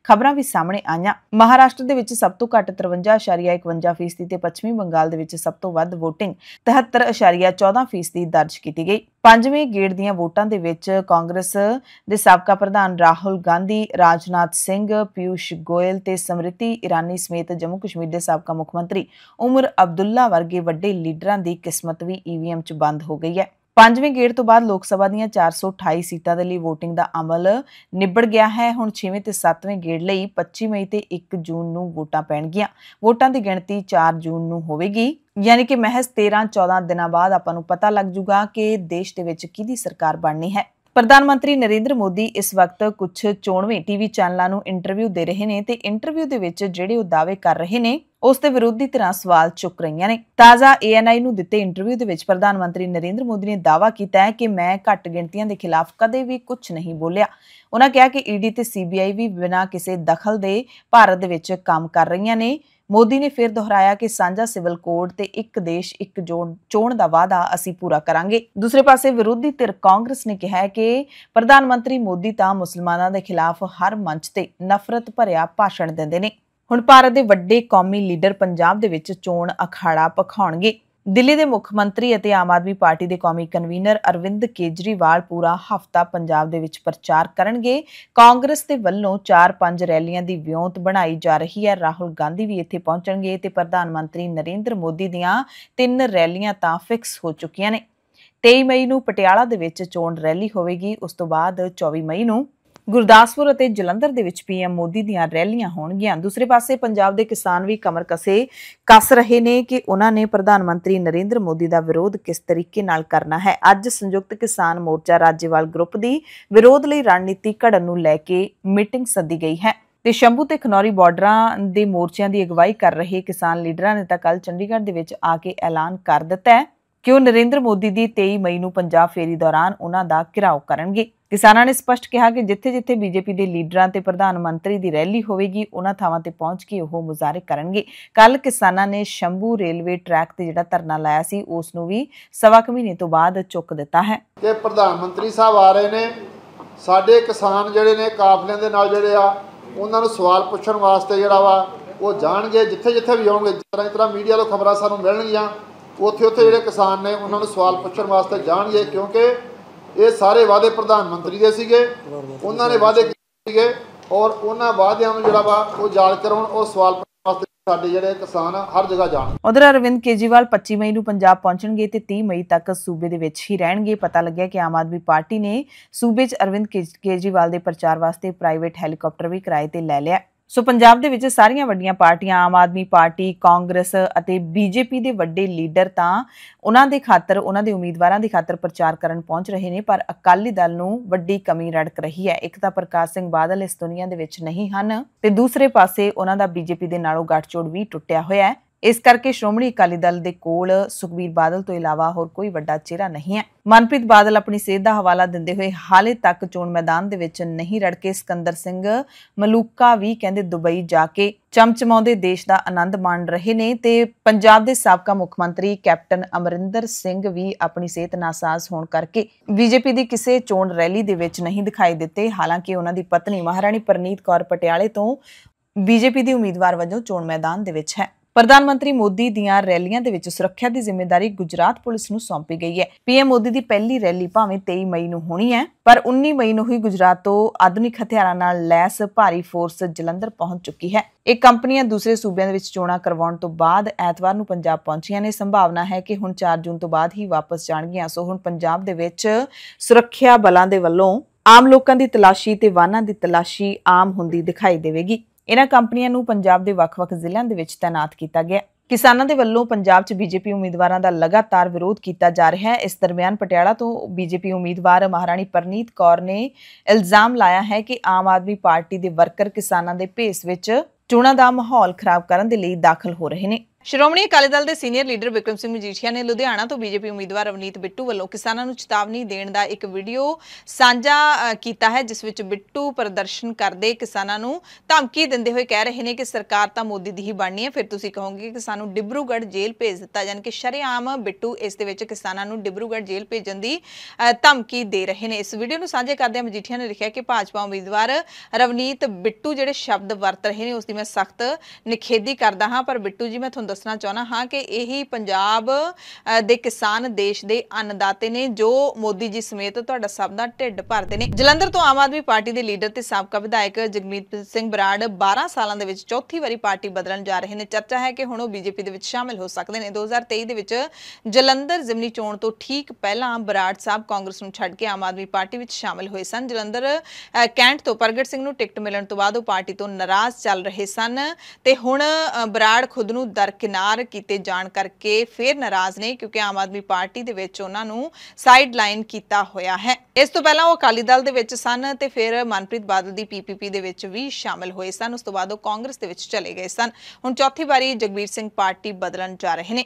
ਖਬਰਾਂ ਵੀ ਸਾਹਮਣੇ ਆਈਆਂ ਮਹਾਰਾਸ਼ਟਰ ਦੇ ਵਿੱਚ ਸਭ ਤੋਂ ਘੱਟ 53.51% ਤੇ ਪੱਛਮੀ ਬੰਗਾਲ ਦੇ ਵਿੱਚ ਸਭ ਤੋਂ ਵੱਧ VOTING 73.14% ਦਰਜ ਕੀਤੀ ਗਈ ਪੰਜਵੇਂ ਗੇੜ ਦੀਆਂ ਵੋਟਾਂ ਦੇ ਵਿੱਚ ਕਾਂਗਰਸ ਦੇ ਸਾਬਕਾ ਪ੍ਰਧਾਨ ਰਾਹੁਲ ਗਾਂਧੀ, ਰਾਜਨਾਥ ਸਿੰਘ, ਪਿਊਸ਼ ਗੋਇਲ ਤੇ ਸਮ੍ਰਿਤੀ ਇਰਾਨੀ ਸਮੇਤ ਜੰਮੂ ਕਸ਼ਮੀਰ ਦੇ ਸਾਬਕਾ ਮੁੱਖ ਮੰਤਰੀ ਉਮਰ ਅਬਦੁੱਲਾ ਵਰਗੇ ਵੱਡੇ ਲੀਡਰਾਂ ਦੀ ਕਿਸਮਤ ਵੀ ਈਵੀਐਮ 'ਚ ਬੰਦ ਹੋ ਗਈ ਹੈ ਪੰਜਵੇਂ ਗੇੜ ਤੋਂ ਬਾਅਦ ਲੋਕ ਸਭਾ ਦੀਆਂ 428 ਸੀਟਾਂ ਦੇ ਲਈ VOTING ਦਾ ਅਮਲ ਨਿਬੜ ਗਿਆ ਹੈ ਹੁਣ 6ਵੇਂ ਤੇ 7ਵੇਂ ਗੇੜ ਲਈ 25 ਮਈ ਤੇ 1 ਜੂਨ ਨੂੰ ਵੋਟਾਂ ਪੈਣਗੀਆਂ ਵੋਟਾਂ ਦੀ ਗਿਣਤੀ 4 ਜੂਨ ਨੂੰ ਹੋਵੇਗੀ ਯਾਨੀ ਕਿ ਮਹਿਜ਼ 13 14 ਦਿਨਾਂ ਬਾਅਦ ਆਪਾਂ ਨੂੰ ਪਤਾ ਲੱਗ ਜਾਊਗਾ ਕਿ ਦੇਸ਼ ਦੇ ਵਿੱਚ ਕਿਹਦੀ ਸਰਕਾਰ ਬਣਨੀ ਹੈ ਪ੍ਰਧਾਨ ਮੰਤਰੀ ਨਰਿੰਦਰ ਮੋਦੀ ਇਸ ਵਕਤ ਕੁਝ ਚੋਣਵੇਂ ਟੀਵੀ ਚੈਨਲਾਂ ਨੂੰ ਇੰਟਰਵਿਊ ਦੇ ਰਹੇ ਨੇ ਤੇ ਇੰਟਰਵਿਊ ਦੇ ਵਿੱਚ ਜਿਹੜੇ ਉਹ ਦਾਅਵੇ ਕਰ ਰਹੇ ਨੇ ਉਸ ਦੇ ਵਿਰੋਧੀ ਤਰ੍ਹਾਂ ਸਵਾਲ ਚੁੱਕ ਰਹੀਆਂ ਨੇ ਤਾਜ਼ਾ ਏਐਨਆਈ ਨੂੰ ਦਿੱਤੇ ਇੰਟਰਵਿਊ ਦੇ ਵਿੱਚ ਪ੍ਰਧਾਨ ਮੰਤਰੀ ਨਰਿੰਦਰ ਮੋਦੀ ਨੇ ਦਾਅਵਾ ਕੀਤਾ ਹੈ ਕਿ ਮੈਂ ਘੱਟ ਗਿਣਤੀਆਂ ਦੇ ਖਿਲਾਫ ਕਦੇ ਵੀ ਕੁਝ ਨਹੀਂ ਬੋਲਿਆ ਉਹਨਾਂ ਕਿਹਾ ਕਿ ਈਡੀ e ਤੇ ਸੀਬੀਆਈ ਵੀ ਬਿਨਾਂ ਕਿਸੇ ਦਖਲ ਦੇ ਭਾਰਤ ਦੇ ਵਿੱਚ ਕੰਮ ਕਰ ਰਹੀਆਂ ਨੇ ਮੋਦੀ ਨੇ ਫਿਰ ਦੁਹਰਾਇਆ ਕਿ ਸਾਂਝਾ ਸਿਵਲ ਕੋਡ ਤੇ ਇੱਕ ਦੇਸ਼ ਇੱਕ ਜੋਨ ਚੋਣ ਦਾ ਵਾਅਦਾ ਅਸੀਂ ਪੂਰਾ ਕਰਾਂਗੇ ਦੂਸਰੇ ਪਾਸੇ ਵਿਰੋਧੀ ਧਿਰ ਕਾਂਗਰਸ ਨੇ ਕਿਹਾ ਹੈ ਕਿ ਪ੍ਰਧਾਨ ਮੰਤਰੀ ਮੋਦੀ ਤਾਂ ਮੁਸਲਮਾਨਾਂ ਦੇ ਖਿਲਾਫ ਹਰ ਮੰਚ ਤੇ ਨਫ਼ਰਤ ਭਰਿਆ ਭਾਸ਼ਣ ਦਿੰਦੇ ਨੇ ਹੁਣ ਭਾਰਤ ਦੇ ਵੱਡੇ ਕੌਮੀ ਲੀਡਰ ਪੰਜਾਬ ਦੇ ਵਿੱਚ ਚੋਣ ਅਖਾੜਾ ਪਖਾਉਣਗੇ ਦਿੱਲੀ ਦੇ ਮੁੱਖ ਮੰਤਰੀ ਅਤੇ ਆਮ ਆਦਮੀ ਪਾਰਟੀ ਦੇ ਕੌਮੀ ਕਨਵੀਨਰ ਅਰਵਿੰਦ ਕੇਜਰੀਵਾਲ ਪੂਰਾ ਹਫਤਾ ਪੰਜਾਬ ਦੇ ਵਿੱਚ ਪ੍ਰਚਾਰ ਕਰਨਗੇ ਕਾਂਗਰਸ ਦੇ ਵੱਲੋਂ 4-5 ਰੈਲੀਆਂ ਦੀ ਵਿਉਂਤ ਬਣਾਈ ਜਾ ਰਹੀ ਹੈ ਰਾਹੁਲ ਗਾਂਧੀ ਵੀ ਇੱਥੇ ਪਹੁੰਚਣਗੇ ਤੇ ਪ੍ਰਧਾਨ ਮੰਤਰੀ ਨਰਿੰਦਰ ਮੋਦੀ ਦੀਆਂ ਤਿੰਨ ਰੈਲੀਆਂ ਤਾਂ ਫਿਕਸ ਹੋ ਚੁੱਕੀਆਂ ਨੇ 23 ਮਈ ਨੂੰ ਪਟਿਆਲਾ ਦੇ ਵਿੱਚ ਚੋਣ ਰੈਲੀ ਹੋਵੇਗੀ ਉਸ ਤੋਂ ਬਾਅਦ 24 ਮਈ ਨੂੰ ਗੁਰਦਾਸਪੁਰ ਅਤੇ ਜਲੰਧਰ ਦੇ ਵਿੱਚ ਪੀਐਮ ਮੋਦੀ ਦੀਆਂ ਰੈਲੀਆਂ ਹੋਣਗੀਆਂ ਦੂਸਰੇ ਪਾਸੇ ਪੰਜਾਬ ਦੇ ਕਿਸਾਨ ਵੀ ਕਮਰ ਕਸੇ ਕੱਸ ਰਹੇ ਨੇ ਕਿ ਉਹਨਾਂ ਨੇ ਪ੍ਰਧਾਨ ਮੰਤਰੀ ਨਰਿੰਦਰ ਮੋਦੀ ਦਾ ਵਿਰੋਧ ਕਿਸ ਤਰੀਕੇ ਨਾਲ ਕਰਨਾ ਹੈ ਅੱਜ ਸੰਯੁਕਤ ਕਿਸਾਨ ਮੋਰਚਾ ਰਾਜੇਵਾਲ ਗਰੁੱਪ ਦੀ ਵਿਰੋਧ ਲਈ ਰਣਨੀਤੀ ਘੜਨ ਨੂੰ ਲੈ ਕੇ ਮੀਟਿੰਗ ਸੱਦੀ ਗਈ ਹੈ ਤੇ ਸ਼ੰਭੂ ਤੇ ਖਨੌਰੀ ਬਾਰਡਰਾਂ ਦੇ ਮੋਰਚਿਆਂ ਦੀ ਅਗਵਾਈ ਕਰ ਰਹੇ ਕਿਸਾਨ ਲੀਡਰਾਂ ਨੇ ਤਾਂ ਕੱਲ ਚੰਡੀਗੜ੍ਹ ਦੇ ਵਿੱਚ ਆ ਕੇ ਐਲਾਨ ਕਰ ਦਿੱਤਾ ਹੈ ਕਿ ਉਹ ਨਰਿੰਦਰ ਮੋਦੀ ਦੀ 23 ਮਈ ਨੂੰ ਪੰਜਾਬ ਫੇਰੀ ਦੌਰਾਨ ਉਹਨਾਂ ਦਾ ਘਿਰਾਓ ਕਰਨਗੇ ਕਿਸਾਨਾਂ ਨੇ ਸਪਸ਼ਟ ਕਿਹਾ ਕਿ ਜਿੱਥੇ-ਜਿੱਥੇ ਬੀਜੇਪੀ ਦੇ ਲੀਡਰਾਂ ਤੇ ਪ੍ਰਧਾਨ ਮੰਤਰੀ ਦੀ ਰੈਲੀ ਹੋਵੇਗੀ ਉਹਨਾਂ ਥਾਵਾਂ ਤੇ ਪਹੁੰਚ ਕੇ ਉਹ ਮੁਜ਼ਾਹਰੇ ਕਰਨਗੇ ਕੱਲ ਕਿਸਾਨਾਂ ਨੇ ਸ਼ੰਭੂ ਰੇਲਵੇ ਟਰੈਕ ਤੇ ਜਿਹੜਾ ਧਰਨਾ ਲਾਇਆ ਸੀ ਉਸ ਨੂੰ ਵੀ ਸਵਾ ਕੁ ਮਹੀਨੇ ਤੋਂ ਬਾਅਦ ਚੁੱਕ ਦਿੱਤਾ ਹੈ ਕਿ ਪ੍ਰਧਾਨ ਮੰਤਰੀ ਸਾਹਿਬ ਆ ਰਹੇ ਨੇ ਸਾਡੇ ਕਿਸਾਨ ਜਿਹੜੇ ਨੇ ਕਾਫਲਿਆਂ ਦੇ ਨਾਲ ਜਿਹੜੇ ਆ ਉਹਨਾਂ ਨੂੰ ਸਵਾਲ ਪੁੱਛਣ ਵਾਸਤੇ ਜਿਹੜਾ ਵਾ ਉਹ ਜਾਣਗੇ ਜਿੱਥੇ-ਜਿੱਥੇ ਵੀ ਆਉਣਗੇ ਤਰ੍ਹਾਂ ਤਰ੍ਹਾਂ ਮੀਡੀਆ ਵੱਲੋਂ ਖਬਰਾਂ ਸਾਨੂੰ ਮਿਲਣਗੀਆਂ ਉੱਥੇ-ਉੱਥੇ ਜਿਹੜੇ ਕਿਸਾਨ ਨੇ ਉਹਨਾਂ ਨੂੰ ਸਵਾਲ ਪੁੱਛਣ ਵਾਸਤੇ ਜਾਣਗੇ ਕਿਉਂਕਿ ਇਹ ਸਾਰੇ ਵਾਅਦੇ ਪ੍ਰਧਾਨ ਮੰਤਰੀ ਦੇ ਸੀਗੇ ਉਹਨਾਂ ਨੇ ਵਾਅਦੇ ਕੀਤੇ ਸੀਗੇ ਔਰ ਉਹਨਾਂ ਵਾਅਦਿਆਂ ਨੂੰ ਜਿਹੜਾ ਵਾ ਉਹ ਜਾਲ ਕਰਾਉਣ ਉਹ ਸਵਾਲ ਸਾਡੇ ਜਿਹੜੇ ਕਿਸਾਨ ਹਰ ਜਗ੍ਹਾ ਜਾਣ ਉਧਰ ਅਰਵਿੰਦ ਕੇਜੀਵਾਲ 25 ਮਈ ਨੂੰ ਪੰਜਾਬ ਪਹੁੰਚਣਗੇ ਤੇ 30 ਮਈ ਤੱਕ ਸੂਬੇ ਦੇ ਵਿੱਚ ਹੀ ਰਹਿਣਗੇ ਪਤਾ ਲੱਗਿਆ ਕਿ ਆਮ ਆਦਮੀ ਪਾਰਟੀ ਨੇ ਸੂਬੇ 'ਚ ਅਰਵਿੰਦ ਕੇਜੀਵਾਲ ਦੇ ਪ੍ਰਚਾਰ ਵਾਸਤੇ ਪ੍ਰਾਈਵੇਟ ਹੈਲੀਕਾਪਟਰ ਵੀ ਕਿਰਾਏ ਤੇ ਲੈ ਲਿਆ ਸੋ ਪੰਜਾਬ ਦੇ ਵਿੱਚ ਸਾਰੀਆਂ ਵੱਡੀਆਂ ਪਾਰਟੀਆਂ ਆਮ ਆਦਮੀ ਪਾਰਟੀ ਕਾਂਗਰਸ ਅਤੇ ਬੀਜੇਪੀ ਦੇ ਵੱਡੇ ਲੀਡਰ ਤਾਂ ਉਹਨਾਂ ਦੇ ਖਾਤਰ ਉਹਨਾਂ ਦੇ ਉਮੀਦਵਾਰਾਂ ਦੀ ਖਾਤਰ ਪ੍ਰਚਾਰ ਕਰਨ ਪਹੁੰਚ ਰਹੇ ਨੇ ਪਰ ਅਕਾਲੀ ਦਲ ਨੂੰ ਵੱਡੀ ਕਮੀ ਰੜਕ ਰਹੀ ਹੈ ਇੱਕ ਤਾਂ ਪ੍ਰਕਾਸ਼ ਸਿੰਘ ਬਾਦਲ ਇਸ ਦੁਨੀਆ ਦੇ ਵਿੱਚ ਨਹੀਂ ਹਨ ਤੇ ਦੂਸਰੇ ਪਾਸੇ ਉਹਨਾਂ ਦਾ ਬੀਜੇਪੀ ਦੇ ਨਾਲੋਂ ਗੱਠਜੋੜ ਵੀ ਟੁੱਟਿਆ ਹੋਇਆ ਹੈ ਇਸ ਕਰਕੇ ਸ਼੍ਰੋਮਣੀ ਅਕਾਲੀ ਦਲ ਦੇ ਕੋਲ ਸੁਖਬੀਰ ਬਾਦਲ ਤੋਂ ਇਲਾਵਾ ਹੋਰ ਕੋਈ ਵੱਡਾ ਚਿਹਰਾ ਨਹੀਂ ਹੈ ਮਨਪ੍ਰੀਤ ਬਾਦਲ ਆਪਣੀ ਸਿਹਤ ਦਾ ਹਵਾਲਾ ਦਿੰਦੇ ਹੋਏ ਹਾਲੇ ਤੱਕ ਚੋਣ ਮੈਦਾਨ ਦੇ ਵਿੱਚ ਨਹੀਂ ਰੜਕੇ ਸਿਕੰਦਰ ਸਿੰਘ ਮਲੂਕਾ ਵੀ ਕਹਿੰਦੇ ਦੁਬਈ ਜਾ ਕੇ ਚਮਚਮਾਉਂਦੇ ਦੇਸ਼ ਦਾ ਆਨੰਦ ਮਾਣ ਰਹੇ ਨੇ ਤੇ ਪੰਜਾਬ ਦੇ ਸਾਬਕਾ ਮੁੱਖ ਮੰਤਰੀ ਕੈਪਟਨ ਅਮਰਿੰਦਰ ਸਿੰਘ ਵੀ ਆਪਣੀ ਸਿਹਤ ਨਾਸਾਜ਼ ਹੋਣ ਕਰਕੇ ਬੀਜੇਪੀ ਦੀ ਕਿਸੇ ਚੋਣ ਰੈਲੀ ਦੇ ਵਿੱਚ ਨਹੀਂ ਦਿਖਾਈ ਦਿੱਤੇ ਹਾਲਾਂਕਿ ਉਹਨਾਂ ਦੀ ਪਤਨੀ ਮਹਾਰਾਣੀ ਪਰਨੀਤ ਕੌਰ ਪਟਿਆਲੇ ਤੋਂ ਬੀਜੇਪੀ ਦੀ ਉਮੀਦਵਾਰ ਵਜੋਂ ਚੋਣ ਮੈਦਾਨ ਦੇ ਵਿੱਚ ਹੈ ਪ੍ਰਧਾਨ ਮੰਤਰੀ ਮੋਦੀ ਦੀਆਂ ਰੈਲੀਆਂ ਦੇ ਵਿੱਚ ਸੁਰੱਖਿਆ ਦੀ ਜ਼ਿੰਮੇਵਾਰੀ ਗੁਜਰਾਤ ਪੁਲਿਸ ਨੂੰ ਸੌਂਪੀ ਗਈ ਹੈ ਪੀਐਮ ਮੋਦੀ ਦੀ ਪਹਿਲੀ ਰੈਲੀ ਭਾਵੇਂ 23 ਮਈ ਨੂੰ ਹੋਣੀ ਹੈ ਪਰ 19 ਮਈ ਨੂੰ ਹੀ ਗੁਜਰਾਤ ਤੋਂ ਆਧੁਨਿਕ ਹਥਿਆਰਾਂ ਨਾਲ ਲੈਸ ਭਾਰੀ ਫੋਰਸ ਜਲੰਧਰ ਪਹੁੰਚ ਚੁੱਕੀ ਹੈ ਇਹ ਕੰਪਨੀਆਂ ਦੂਸਰੇ ਸੂਬਿਆਂ ਦੇ ਵਿੱਚ ਚੋਣਾਂ ਕਰਵਾਉਣ ਤੋਂ ਬਾਅਦ ਐਤਵਾਰ ਨੂੰ ਪੰਜਾਬ ਪਹੁੰਚੀਆਂ ਨੇ ਸੰਭਾਵਨਾ ਹੈ ਕਿ ਹੁਣ 4 ਜੂਨ ਤੋਂ ਬਾਅਦ ਹੀ ਵਾਪਸ ਜਾਣਗੀਆਂ ਸੋ ਹੁਣ ਪੰਜਾਬ ਦੇ ਵਿੱਚ ਸੁਰੱਖਿਆ ਬਲਾਂ ਦੇ ਵੱਲੋਂ ਆਮ ਲੋਕਾਂ ਦੀ ਤਲਾਸ਼ੀ ਤੇ ਵਾਹਨਾਂ ਦੀ ਤਲਾਸ਼ੀ ਆਮ ਹੁੰਦੀ ਦਿਖਾਈ ਦੇਵੇਗੀ ਇਹਨਾਂ ਕੰਪਨੀਆਂ ਨੂੰ ਪੰਜਾਬ ਦੇ ਵੱਖ-ਵੱਖ ਜ਼ਿਲ੍ਹਿਆਂ ਦੇ ਵਿੱਚ ਤਾਇਨਾਤ ਕੀਤਾ ਗਿਆ ਕਿਸਾਨਾਂ ਦੇ ਵੱਲੋਂ ਪੰਜਾਬ 'ਚ ਬੀਜੇਪੀ ਉਮੀਦਵਾਰਾਂ ਦਾ ਲਗਾਤਾਰ ਵਿਰੋਧ ਕੀਤਾ ਜਾ ਰਿਹਾ ਹੈ ਇਸ ਦਰਮਿਆਨ ਪਟਿਆਲਾ ਤੋਂ ਬੀਜੇਪੀ ਉਮੀਦਵਾਰ ਮਹਾਰਾਣੀ ਪਰਨੀਤ ਕੌਰ ਨੇ ਇਲਜ਼ਾਮ ਲਾਇਆ ਹੈ ਕਿ ਆਮ ਆਦਮੀ ਪਾਰਟੀ ਦੇ ਵਰਕਰ ਕਿਸਾਨਾਂ ਦੇ ਭੇਸ ਵਿੱਚ ਚੋਣਾਂ ਦਾ ਮਾਹੌਲ ਖਰਾਬ ਕਰਨ ਦੇ ਲਈ ਦਾਖਲ ਹੋ ਰਹੇ ਨੇ ਸ਼੍ਰੋਮਣੀ ਅਕਾਲੀ ਦਲ ਦੇ ਸੀਨੀਅਰ ਲੀਡਰ ਵਿਕਰਮ ਸਿੰਘ ਮਜੀਠੀਆ ਨੇ ਲੁਧਿਆਣਾ ਤੋਂ ਬੀਜੇਪੀ ਉਮੀਦਵਾਰ ਅਵਨੀਤ ਬਿੱਟੂ ਵੱਲੋਂ ਕਿਸਾਨਾਂ ਨੂੰ ਚੇਤਾਵਨੀ ਦੇਣ ਦਾ ਇੱਕ ਵੀਡੀਓ ਸਾਂਝਾ ਕੀਤਾ ਹੈ ਜਿਸ ਵਿੱਚ ਬਿੱਟੂ ਪ੍ਰਦਰਸ਼ਨ ਕਰਦੇ ਕਿਸਾਨਾਂ ਨੂੰ ਧਮਕੀ ਦਿੰਦੇ ਹੋਏ ਕਹਿ ਰਹੇ ਨੇ ਕਿ ਸਰਕਾਰ ਤਾਂ ਮੋਦੀ ਦੀ ਹੀ ਬਣਨੀ ਹੈ ਫਿਰ ਤੁਸੀਂ ਕਹੋਗੇ ਕਿ ਸਾਨੂੰ ਡਿਬਰੂਗੜ੍ਹ ਜੇਲ੍ਹ ਭੇਜ ਦਿੱਤਾ ਜਾਂ ਕਿ ਸ਼ਰੇਆਮ ਬਿੱਟੂ ਇਸ ਦੇ ਵਿੱਚ ਕਿਸਾਨਾਂ ਨੂੰ ਡਿਬਰੂਗੜ੍ਹ ਜੇਲ੍ਹ ਭੇਜਣ ਦੀ ਧਮਕੀ ਦੇ ਰਹੇ ਨੇ ਇਸ ਵੀਡੀਓ ਨੂੰ ਸਾਂਝੇ ਕਰਦੇ ਮਜੀਠੀਆ ਨੇ ਲਿਖਿਆ ਕਿ ਭਾਜਪਾ ਉਮੀਦਵਾਰ ਰਵਨੀਤ ਬਿੱਟੂ ਜਿਹੜੇ ਸ਼ਬਦ ਵਰਤ ਰਹੇ ਨੇ ਉਸ ਦੀ ਮੈਂ ਸਖਤ ਨਿਖੇਧੀ ਕਰਦਾ ਹਾਂ ਪਰ ਬਿੱਟੂ ਜੀ ਮੈਂ ਤੁਹਾਨੂੰ ਦੱਸਣਾ ਚਾਹਣਾ ਹਾਂ ਕਿ ਇਹੀ ਪੰਜਾਬ ਦੇ ਕਿਸਾਨ ਦੇਸ਼ ਦੇ ਅੰਨਦਾਤੇ ਨੇ ਜੋ ਮੋਦੀ ਜੀ ਸਮੇਤ ਤੁਹਾਡਾ ਸਭ ਦਾ ਢਿੱਡ ਭਰਦੇ ਨੇ ਜਲੰਧਰ ਤੋਂ ਆਮ ਆਦਮੀ ਪਾਰਟੀ ਦੇ ਲੀਡਰ ਤੇ ਸਾਬਕਾ ਵਿਧਾਇਕ ਜਗਮੀਤ ਸਿੰਘ ਬਰਾੜ 12 ਸਾਲਾਂ ਦੇ ਵਿੱਚ ਚੌਥੀ ਵਾਰੀ ਪਾਰਟੀ ਬਦਲਣ ਜਾ ਰਹੇ ਨੇ ਚਰਚਾ ਹੈ ਕਿ ਹੁਣ ਉਹ ਬੀਜੇਪੀ ਦੇ ਵਿੱਚ ਸ਼ਾਮਿਲ ਹੋ ਸਕਦੇ ਨੇ 2023 ਦੇ ਵਿੱਚ ਜਲੰਧਰ ਜ਼ਿਮਨੀ ਚੋਣ ਤੋਂ ਠੀਕ ਪਹਿਲਾਂ ਬਰਾੜ ਸਾਹਿਬ ਕਾਂਗਰਸ ਨੂੰ ਛੱਡ ਕੇ ਆਮ ਆਦਮੀ ਪਾਰਟੀ ਵਿੱਚ ਸ਼ਾਮਿਲ ਹੋਏ ਸਨ ਜਲੰਧਰ ਕੈਂਟ ਤੋਂ ਪ੍ਰਗਟ ਸਿੰਘ ਨੂੰ ਟਿਕਟ ਮਿਲਣ ਤੋਂ ਬਾਅਦ ਉਹ ਪਾਰਟੀ ਤੋਂ ਨਾਰਾਜ਼ ਚੱਲ ਰਹੇ ਸਨ ਤੇ ਹੁਣ ਬਰਾੜ ਖੁਦ ਨੂੰ ਦਰਕ ਕਿਨਾਰ ਕੀਤੇ ਜਾਣ ਕਰਕੇ ਫੇਰ ਨਾਰਾਜ਼ ਨੇ ਕਿਉਂਕਿ ਆਮ ਆਦਮੀ ਪਾਰਟੀ ਦੇ ਵਿੱਚ ਉਹਨਾਂ ਨੂੰ ਸਾਈਡ ਲਾਈਨ ਕੀਤਾ ਹੋਇਆ ਹੈ ਇਸ ਤੋਂ ਪਹਿਲਾਂ ਉਹ ਅਕਾਲੀ ਦਲ ਦੇ ਵਿੱਚ ਸਨ ਤੇ ਫਿਰ ਮਨਪ੍ਰੀਤ ਬਾਦਲ ਦੀ ਪੀਪੀਪੀ ਦੇ ਵਿੱਚ ਵੀ ਸ਼ਾਮਲ ਹੋਏ ਸਨ ਉਸ ਤੋਂ ਬਾਅਦ ਉਹ ਕਾਂਗਰਸ ਦੇ ਵਿੱਚ ਚਲੇ ਗਏ ਸਨ ਹੁਣ ਚੌਥੀ ਵਾਰੀ ਜਗਵੀਰ ਸਿੰਘ ਪਾਰਟੀ ਬਦਲਣ ਜਾ ਰਹੇ ਨੇ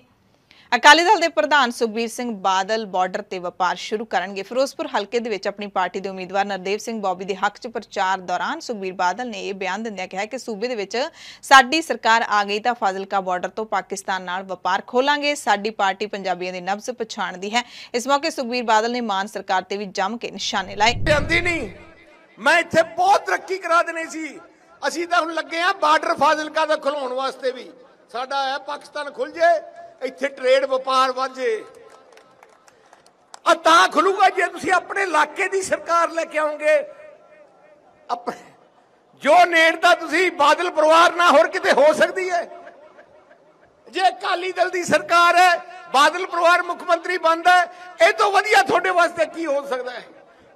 ਅਕਾਲੀ ਦਲ ਦੇ ਪ੍ਰਧਾਨ ਸੁਖਬੀਰ ਸਿੰਘ ਬਾਦਲ ਬਾਰਡਰ ਤੇ ਵਪਾਰ ਸ਼ੁਰੂ ਕਰਨਗੇ ਫਿਰੋਜ਼ਪੁਰ ਹਲਕੇ ਦੇ ਵਿੱਚ ਆਪਣੀ ਪਾਰਟੀ ਦੇ ਉਮੀਦਵਾਰ ਨਰਦੇਵ ਸਿੰਘ ਬੌਬੀ ਦੇ ਹੱਕ 'ਚ ਪ੍ਰਚਾਰ ਦੌਰਾਨ ਸੁਖਬੀਰ ਬਾਦਲ ਨੇ ਇਹ ਬਿਆਨ ਦਿੰਦਿਆਂ ਕਿਹਾ ਕਿ ਸੂਬੇ ਦੇ ਵਿੱਚ ਸਾਡੀ ਸਰਕਾਰ ਆ ਗਈ ਤਾਂ ਫਾਜ਼ਿਲਕਾ ਬਾਰਡਰ ਤੋਂ ਪਾਕਿਸਤਾਨ ਨਾਲ ਵਪਾਰ ਖੋਲਾਂਗੇ ਸਾਡੀ ਪਾਰਟੀ ਪੰਜਾਬੀਆਂ ਦੀ ਨਬਜ਼ ਪਛਾਣਦੀ ਹੈ ਇਸ ਮੌਕੇ ਸੁਖਬੀਰ ਬਾਦਲ ਨੇ ਮਾਨ ਸਰਕਾਰ ਤੇ ਵੀ ਜੰਮ ਕੇ ਨਿਸ਼ਾਨੇ ਲਾਏ ਜਾਂਦੀ ਨਹੀਂ ਮੈਂ ਇੱਥੇ ਬਹੁਤ ਤਰੱਕੀ ਕਰਾ ਦੇਣੀ ਸੀ ਅਸੀਂ ਤਾਂ ਹੁਣ ਲੱਗੇ ਆ ਬਾਰਡਰ ਫਾਜ਼ਿਲਕਾ ਦਾ ਖੁਲਾਉਣ ਵਾਸਤੇ ਵੀ ਸਾਡਾ ਹੈ ਪਾਕਿਸਤਾਨ ਖੁੱਲ ਜੇ ਇੱਥੇ ਟ੍ਰੇਡ ਵਪਾਰ ਵਾਂਝੇ ਆ ਤਾਂ ਖਲੂਗਾ ਜੇ ਤੁਸੀਂ ਆਪਣੇ ਇਲਾਕੇ ਦੀ ਸਰਕਾਰ ਲੈ ਕੇ ਆਉਂਗੇ ਆਪਣੇ ਜੋ ਨੇੜ ਦਾ ਤੁਸੀਂ ਬਾਦਲ ਪਰਿਵਾਰ ਨਾਲ ਹੋਰ ਕਿਤੇ ਹੋ ਸਕਦੀ ਹੈ ਜੇ ਅਕਾਲੀ ਦਲ ਦੀ ਸਰਕਾਰ ਹੈ ਬਾਦਲ ਪਰਿਵਾਰ ਮੁੱਖ ਮੰਤਰੀ ਬਣਦਾ ਇਹ ਤੋਂ ਵਧੀਆ ਤੁਹਾਡੇ ਵਾਸਤੇ ਕੀ ਹੋ ਸਕਦਾ ਹੈ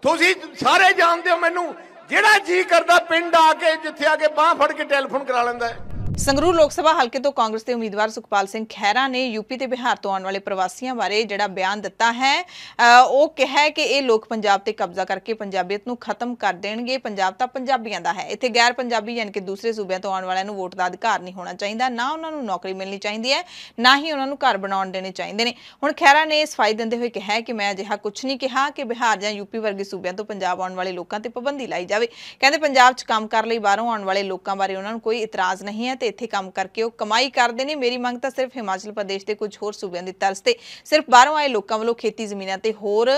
ਤੁਸੀਂ ਸਾਰੇ ਜਾਣਦੇ ਹੋ ਮੈਨੂੰ ਜਿਹੜਾ ਜੀ ਕਰਦਾ ਪਿੰਡ ਆ ਕੇ ਜਿੱਥੇ ਆ ਕੇ ਬਾਹ ਫੜ ਕੇ ਟੈਲੀਫੋਨ ਕਰਾ ਲੈਂਦਾ ਹੈ ਸੰਗਰੂਰ ਲੋਕ ਸਭਾ ਹਲਕੇ ਤੋਂ ਕਾਂਗਰਸ ਦੇ ਉਮੀਦਵਾਰ ਸੁਖਪਾਲ ਸਿੰਘ ਖਹਿਰਾ ਨੇ ਯੂਪੀ ਤੇ ਬਿਹਾਰ ਤੋਂ ਆਉਣ ਵਾਲੇ ਪ੍ਰਵਾਸੀਆਂ ਬਾਰੇ ਜਿਹੜਾ ਬਿਆਨ ਦਿੱਤਾ ਹੈ ਉਹ ਕਿਹਾ ਕਿ ਇਹ ਲੋਕ ਪੰਜਾਬ ਤੇ ਕਬਜ਼ਾ ਕਰਕੇ ਪੰਜਾਬੀਅਤ ਨੂੰ ਖਤਮ ਕਰ ਦੇਣਗੇ ਪੰਜਾਬ ਤਾਂ ਪੰਜਾਬੀਆਂ ਦਾ ਹੈ ਇੱਥੇ ਗੈਰ ਪੰਜਾਬੀ ਯਾਨੀ ਕਿ ਦੂਸਰੇ ਸੂਬਿਆਂ ਤੋਂ ਆਉਣ ਵਾਲਿਆਂ ਨੂੰ ਵੋਟ ਦਾ ਅਧਿਕਾਰ ਨਹੀਂ ਹੋਣਾ ਚਾਹੀਦਾ ਨਾ ਉਹਨਾਂ ਨੂੰ ਨੌਕਰੀ ਮਿਲਣੀ ਚਾਹੀਦੀ ਹੈ ਨਾ ਹੀ ਉਹਨਾਂ ਨੂੰ ਘਰ ਬਣਾਉਣ ਦੇਣੇ ਚਾਹੀਦੇ ਨੇ ਹੁਣ ਖਹਿਰਾ ਨੇ ਸਫਾਈ ਦਿੰਦੇ ਹੋਏ ਕਿਹਾ ਕਿ ਮੈਂ ਅਜਿਹਾ ਕੁਝ ਨਹੀਂ ਕਿਹਾ ਕਿ ਬਿਹਾਰ ਜਾਂ ਯੂਪੀ ਵਰਗੇ ਸੂਬਿਆਂ ਤੋਂ ਪੰਜਾਬ ਆਉਣ ਵਾਲੇ ਲੋਕਾਂ ਤੇ ਪਾਬੰਦੀ ਲਾਈ ਜਾਵੇ ਕਹਿੰਦੇ ਪੰਜਾਬ 'ਚ ਕੰਮ ਕਰਨ ਲਈ ਬਾਹਰੋਂ ਆਉਣ ਵਾਲੇ ਲੋਕਾਂ ਬਾਰੇ ਉਹਨਾਂ ਨੂੰ ਕੋਈ ਇਤਰਾਜ਼ ਨਹੀਂ ਹੈ ਤੇ ਇੱਥੇ ਕੰਮ ਕਰਕੇ ਉਹ ਕਮਾਈ ਕਰਦੇ ਨੇ ਮੇਰੀ ਮੰਗ ਤਾਂ ਸਿਰਫ ਹਿਮਾਚਲ ਪ੍ਰਦੇਸ਼ ਦੇ ਕੁਝ ਹੋਰ ਸੂਬਿਆਂ ਦੀ ਤਰਸ ਤੇ ਸਿਰਫ ਬਾਹਰੋਂ ਆਏ ਲੋਕਾਂ ਵੱਲੋਂ ਖੇਤੀ ਜ਼ਮੀਨਾਂ ਤੇ ਹੋਰ